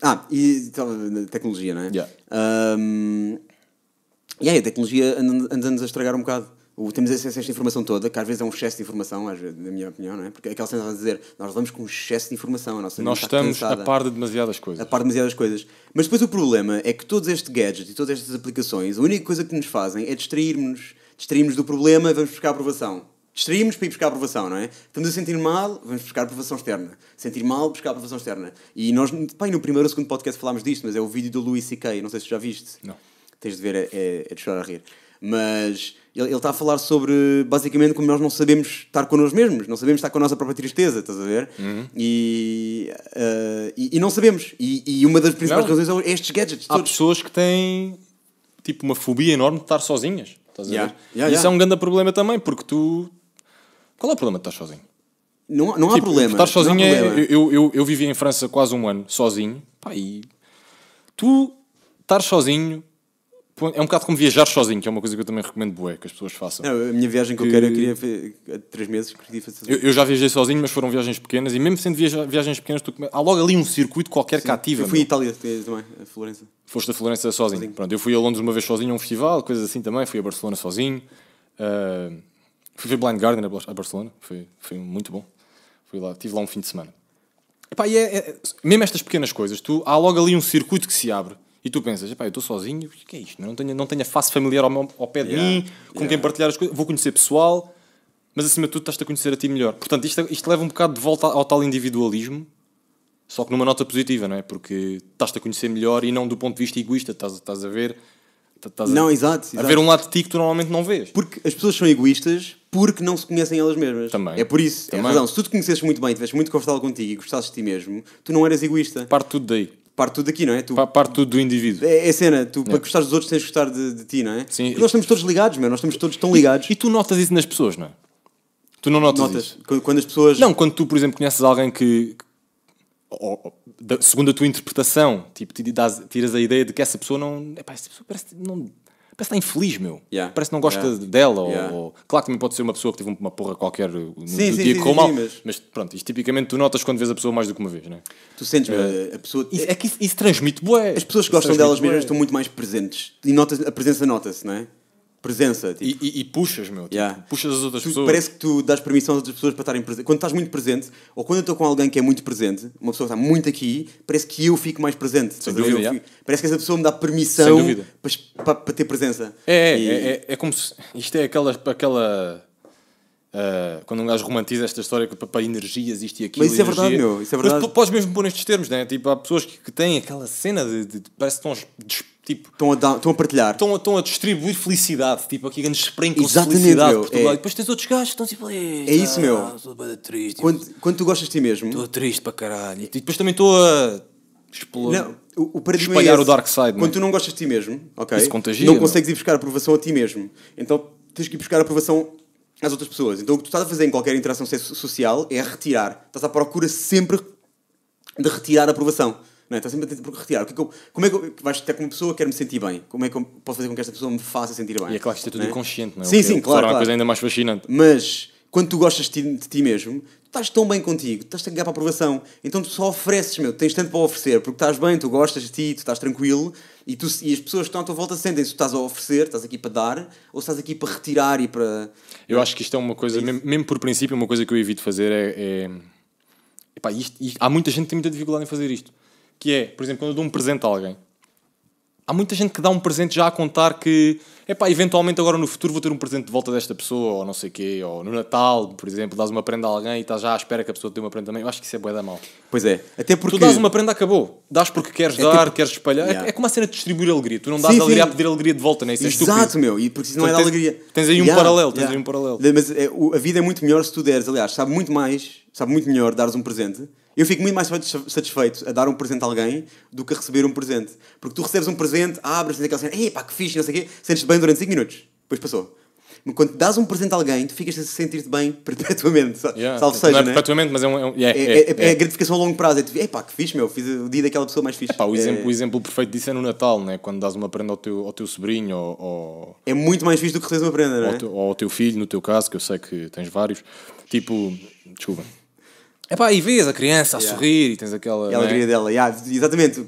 Ah, e então, tecnologia, não é? Yeah. Um... E aí, a tecnologia anda-nos a estragar um bocado. O, temos acesso a esta informação toda, que às vezes é um excesso de informação, às vezes, na minha opinião, não é? Porque aquela sensação de dizer, nós vamos com um excesso de informação, a nossa Nós estamos cansada, a par de demasiadas coisas. A par de demasiadas coisas. Mas depois o problema é que todos estes gadgets e todas estas aplicações, a única coisa que nos fazem é distrairmos. Distraímos do problema e vamos buscar aprovação. Distraímos para ir buscar aprovação, não é? Estamos a sentir mal, vamos buscar aprovação externa. Sentir mal, buscar aprovação externa. E nós, bem, no primeiro ou segundo podcast falámos disto, mas é o vídeo do Louis C.K., não sei se já viste. Não. Tens de ver, é, é, é de chorar a rir. Mas ele, ele, está a falar sobre, basicamente, como nós não sabemos estar com mesmos, não sabemos estar com a nossa própria tristeza, estás a ver? Uhum. E, uh, e, e, não sabemos. E, e uma das principais razões é estes gadgets. Há todos. pessoas que têm, tipo, uma fobia enorme de estar sozinhas, estás yeah. a ver? Yeah, Isso yeah. é um grande problema também, porque tu... Qual é o problema de estar sozinho? Não, não há tipo, problema. Estar sozinho é... Problema. Eu, eu, eu vivi em França quase um ano, sozinho, pá, e... Tu estar sozinho é um bocado como viajar sozinho, que é uma coisa que eu também recomendo bué, que as pessoas façam. Não, a minha viagem que, que... eu quero, eu queria há três meses, queria fazer sozinho. Eu, eu, já viajei sozinho, mas foram viagens pequenas, e mesmo sendo viaja, viagens pequenas, tu, há logo ali um circuito qualquer Sim, que ativa. Eu fui à Itália eh, também, a Florença. Foste a Florença sozinho. sozinho. Pronto, eu fui a Londres uma vez sozinho a um festival, coisas assim também, fui a Barcelona sozinho. Uh, fui ver Blind Garden a Barcelona, foi, foi muito bom. Fui lá, tive lá um fim de semana. Epá, e é, é, mesmo estas pequenas coisas, tu, há logo ali um circuito que se abre e tu pensas, eu estou sozinho, o que é isto? Não tenho, não tenho a face familiar ao, meu, ao pé de yeah, mim, com yeah. quem partilhar as coisas, vou conhecer pessoal, mas acima de tudo estás-te a conhecer a ti melhor. Portanto, isto, isto leva um bocado de volta ao tal individualismo, só que numa nota positiva, não é? Porque estás-te a conhecer melhor e não do ponto de vista egoísta, estás, estás a ver. Estás não, a, exato, exato. A ver um lado de ti que tu normalmente não vês. Porque as pessoas são egoístas porque não se conhecem elas mesmas. Também. É por isso, é Também. é razão. Se tu te conhecesses muito bem, estivesse muito confortável contigo e gostasses de ti mesmo, tu não eras egoísta. Parte tudo daí parte tudo daqui, não é? Tu, parte tudo do indivíduo. É, é cena, tu para gostar dos outros tens de gostar de, de ti, não é? Sim. Porque nós estamos todos ligados, meu, nós estamos todos tão ligados. E, e tu notas isso nas pessoas, não é? Tu não notas, notas isso. Quando as pessoas. Não, quando tu, por exemplo, conheces alguém que. Ou, segundo a tua interpretação, tipo, tiras, tiras a ideia de que essa pessoa não. Epá, essa pessoa parece. Não, parece que está infeliz, meu. Yeah. Parece que não gosta yeah. dela. Yeah. Ou, Claro que também pode ser uma pessoa que teve uma porra qualquer no, sim, sim, dia com mal. Mas... mas... pronto, isto tipicamente tu notas quando vês a pessoa mais do que uma vez, não é? Tu sentes uh, a pessoa. Isso, é que isso, isso transmite boé. As pessoas que gostam delas mesmas estão muito mais presentes. E notas, a presença nota-se, não é? presença. Tipo. E, e, e, puxas, meu. Tipo, Puxas as outras tu, pessoas. Parece que tu dás permissão às outras pessoas para estarem presentes. Quando estás muito presente, ou quando eu estou com alguém que é muito presente, uma pessoa que está muito aqui, parece que eu fico mais presente. Sem dúvida, yeah. fico... Parece que essa pessoa me dá permissão para, para, para, ter presença. É, é, e... é, é, é, como se. Isto é aquela. aquela... Uh, quando um gajo romantiza esta história que para energias, isto e aquilo. Mas isso é verdade, meu. Isso é verdade. Mas podes mesmo pôr nestes termos, né? Tipo, há pessoas que, que têm aquela cena de, de, de parece que estão Tipo, estão, a dar, estão a partilhar. Estão, estão a distribuir felicidade. Tipo, aqui grandes sprinkles de felicidade. Meu, é... Depois tens outros gajos que estão tipo... É isso, meu. estou ah, triste. Quando, quando tu gostas de ti mesmo... Estou triste para caralho. E depois também estou a... Explorar, o, o espalhar é o dark side. Né? Quando não tu não gostas de ti mesmo, ok? Isso contagia, não, não né? consegues ir buscar aprovação a ti mesmo. Então tens que ir buscar aprovação às outras pessoas. Então o que tu estás a fazer em qualquer interação social é retirar. Estás à procura sempre de retirar a aprovação. Não é? Está sempre a tentar retirar. O é como é que eu, vais ter como pessoa quer me sentir bem? Como é que eu posso fazer com que esta pessoa me faça sentir bem? E é claro que isto é tudo não é? inconsciente, não é? Sim, sim, é claro. Claro, uma coisa ainda mais fascinante. Mas quando tu gostas de ti, de ti mesmo, tu estás tão bem contigo, estás a ganhar para a aprovação, então tu só ofereces, meu, tens tanto para oferecer, porque estás bem, tu gostas de ti, tu estás tranquilo, e, tu, e as pessoas que estão à tua volta sentem se tu estás a oferecer, estás aqui para dar, ou estás aqui para retirar e para... Eu acho que isto é uma coisa, é mesmo, mesmo por princípio, uma coisa que eu evito fazer é... é... Epá, isto, isto, há muita gente que tem muita dificuldade em fazer isto que é, por exemplo, quando eu dou um presente a alguém. Há muita gente que dá um presente já a contar que, epá, eventualmente agora no futuro vou ter um presente de volta desta pessoa, ou não sei o quê, ou no Natal, por exemplo, dás uma prenda a alguém e estás já à espera que a pessoa te dê uma prenda também. Eu acho que isso é bué da mal. Pois é, até porque... Tu dás uma prenda, acabou. Dás porque queres é dar, tipo... queres espalhar. É- yeah. É, é como a cena de distribuir alegria. Tu não dás sim, alegria sim. a pedir alegria de volta, nem né? isso é Exato, estúpido. meu, e porque isso não então, é tens, alegria. Tens aí um yeah, paralelo, tens yeah. aí um paralelo. Mas é, a vida é muito melhor se tu deres, aliás, sabe muito mais, sabe muito melhor dares um presente eu fico muito mais satisfeito a dar um presente a alguém do que a receber um presente. Porque tu recebes um presente, abres, tens aquela cena, ei pá, que fixe, não sei o quê, sentes-te bem durante 5 minutos. Depois passou. Mas quando dás um presente a alguém, tu ficas a sentir-te bem perpetuamente. Yeah. Salve seja, não é né? perpetuamente, mas é um. É, um, yeah, é, é, é, é, gratificação a longo prazo. É tu, ei pá, que fixe, meu, fiz o dia daquela pessoa mais fixe. o, exemplo, o exemplo perfeito disso é no Natal, né? quando dás uma prenda ao teu, ao teu sobrinho. Ou, É muito mais fixe do que receber uma prenda, não é? Ou, ou ao teu filho, no teu caso, que eu sei que tens vários. Tipo, desculpa Epá, é e vês a criança yeah. a sorrir e tens aquela. E a alegria né? é? dela, yeah, exatamente.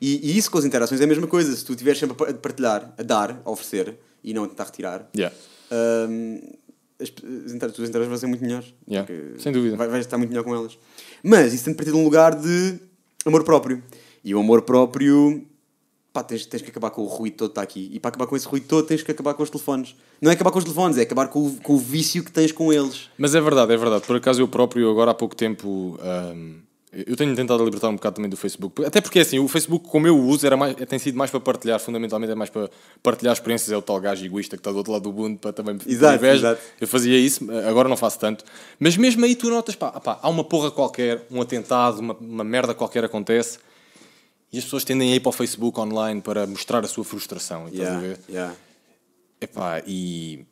E, e, isso com as interações é a mesma coisa. Se tu estiveres sempre a partilhar, a dar, a oferecer e não a tentar retirar, yeah. um, as, as, interações vão ser muito melhores. Yeah. Sem dúvida. Vais, vais estar muito melhor com elas. Mas isso tem de partir de um lugar de amor próprio. E o amor próprio pá, tens, tens que acabar com o ruído todo que está aqui. E para acabar com esse ruído todo tens que acabar com os telefones. Não é acabar com os telefones, é acabar com o, com o vício que tens com eles. Mas é verdade, é verdade. Por acaso eu próprio agora há pouco tempo... Hum, eu tenho tentado libertar um bocado também do Facebook, até porque assim, o Facebook, como eu uso, era mais, tem sido mais para partilhar, fundamentalmente é mais para partilhar experiências. É o tal gajo egoísta que está do outro lado do mundo para também exato, Exato. Eu fazia isso, agora não faço tanto. Mas mesmo aí tu notas, pá, pá há uma porra qualquer, um atentado, uma, uma merda qualquer acontece e as pessoas tendem a ir para o Facebook online para mostrar a sua frustração. Estás yeah, a ver? Yeah. Epá, e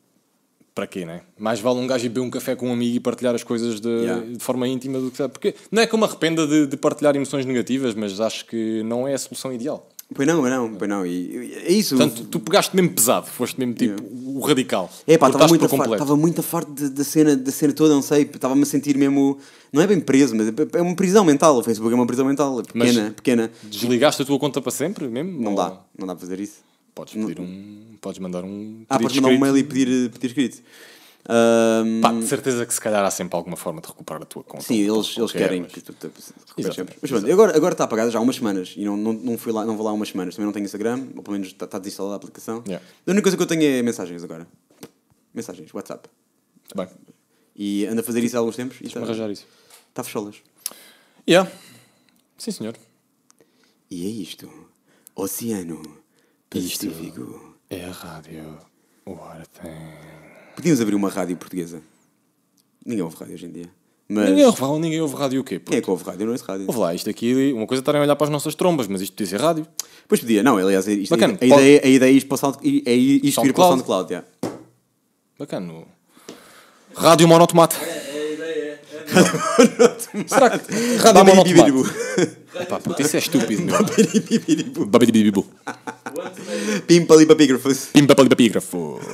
para quê, né? Mais vale um gajo ir beber um café com um amigo e partilhar as coisas de, yeah. de forma íntima do que sabe. Porque não é que eu me arrependa de, de, partilhar emoções negativas, mas acho que não é a solução ideal. Pois não, não, pois não. E, é isso. Portanto, tu pegaste mesmo pesado, foste mesmo tipo yeah. o radical. É pá, estava muito, estava muito farto da cena, da cena toda, não sei, estava-me a sentir mesmo. Não é bem preso, mas é uma prisão mental. O Facebook é uma prisão mental, é pequena, mas pequena. Desligaste a tua conta para sempre mesmo? Não ou... dá, não dá para fazer isso. Podes pedir não. um. Podes mandar um. Ah, podes mandar um mail e pedir, pedir escrito. Um... Pá, de certeza que se calhar há sempre alguma forma de recuperar a tua conta. Sim, eles, eles querem mas... que tu, tu, tu sempre. Mas pronto, agora, agora está apagada já há umas semanas e não, não, não, fui lá, não vou lá há umas semanas. Também não tenho Instagram, ou pelo menos está, está desinstalada a aplicação. Yeah. A única coisa que eu tenho é mensagens agora. Mensagens, WhatsApp. Bem. E ando a fazer isso há alguns tempos. Deixa-me arranjar isso. Está fecholas. Yeah. Sim, senhor. E é isto. Oceano Pacífico. Isto é a rádio. O ar Podíamos abrir uma rádio portuguesa. Ninguém ouve rádio hoje em dia. Mas... Ninguém ouve rádio, ninguém ouve rádio o quê? Puto? Quem é que ouve rádio? Não é rádio. Ouve lá, isto aqui, uma coisa é estarem a olhar para as nossas trombas, mas isto podia ser rádio. Pois podia, não, aliás, é isto, Bacana, a, pode... ideia, a ideia é isto, para o Sound, é isto SoundCloud. vir para o SoundCloud, yeah. Bacana. Rádio Monotomate. Será que rádio monotomate? Epá, puto, isso é estúpido, meu. Babidi bibibu. Pimpa Pimpalipapígrafo.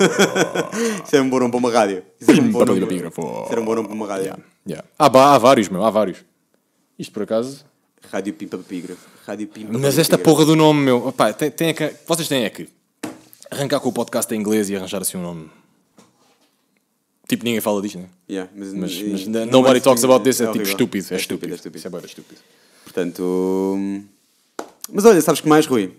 Isso era é um bom nome para uma rádio. É Pimpalipapígrafo. Isso era um bom nome para uma rádio. Yeah, yeah. Há, ah, há vários, meu, há vários. Isto por acaso. Rádio Pimpapígrafo. Rádio Pimpapígrafo. Mas esta porra do nome, meu. Opá, tem, tem a, vocês têm é que arrancar com o podcast em inglês e arranjar assim um nome. Tipo, ninguém fala disto, né? Yeah, mas, mas, mas nobody talks about this é, é tipo estúpido. É, é estúpido. É estúpido. é estúpido. Portanto. Hum, mas olha, sabes que mais, Rui?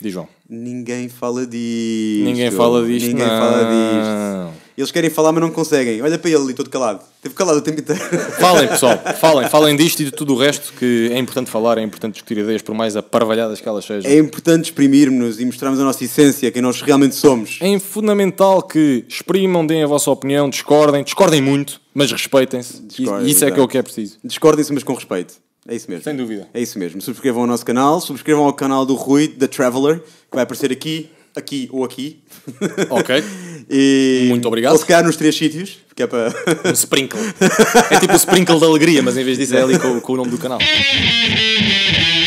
Diz João. Ninguém fala disto. Ninguém fala disto. Ninguém não. fala disto. Eles querem falar, mas não conseguem. Olha para ele ali, todo calado. Teve calado o tempo inteiro. Falem, pessoal. Falem. Falem disto e de tudo o resto que é importante falar, é importante discutir ideias, por mais aparvalhadas que elas sejam. É importante exprimirmos e mostrarmos a nossa essência, quem nós realmente somos. É fundamental que exprimam, deem a vossa opinião, discordem. Discordem muito, mas respeitem-se. Isso é que é o que é preciso. Discordem-se, mas com respeito. É isso mesmo. Sem dúvida. É isso mesmo. Subscrevam o nosso canal, subscrevam o canal do Rui, da Traveler, que vai aparecer aqui, aqui ou aqui. Ok. E... Muito obrigado. Ou se calhar nos três sítios, que é para. Um sprinkle. É tipo o sprinkle da alegria, mas em vez disso é ali com, com o nome do canal.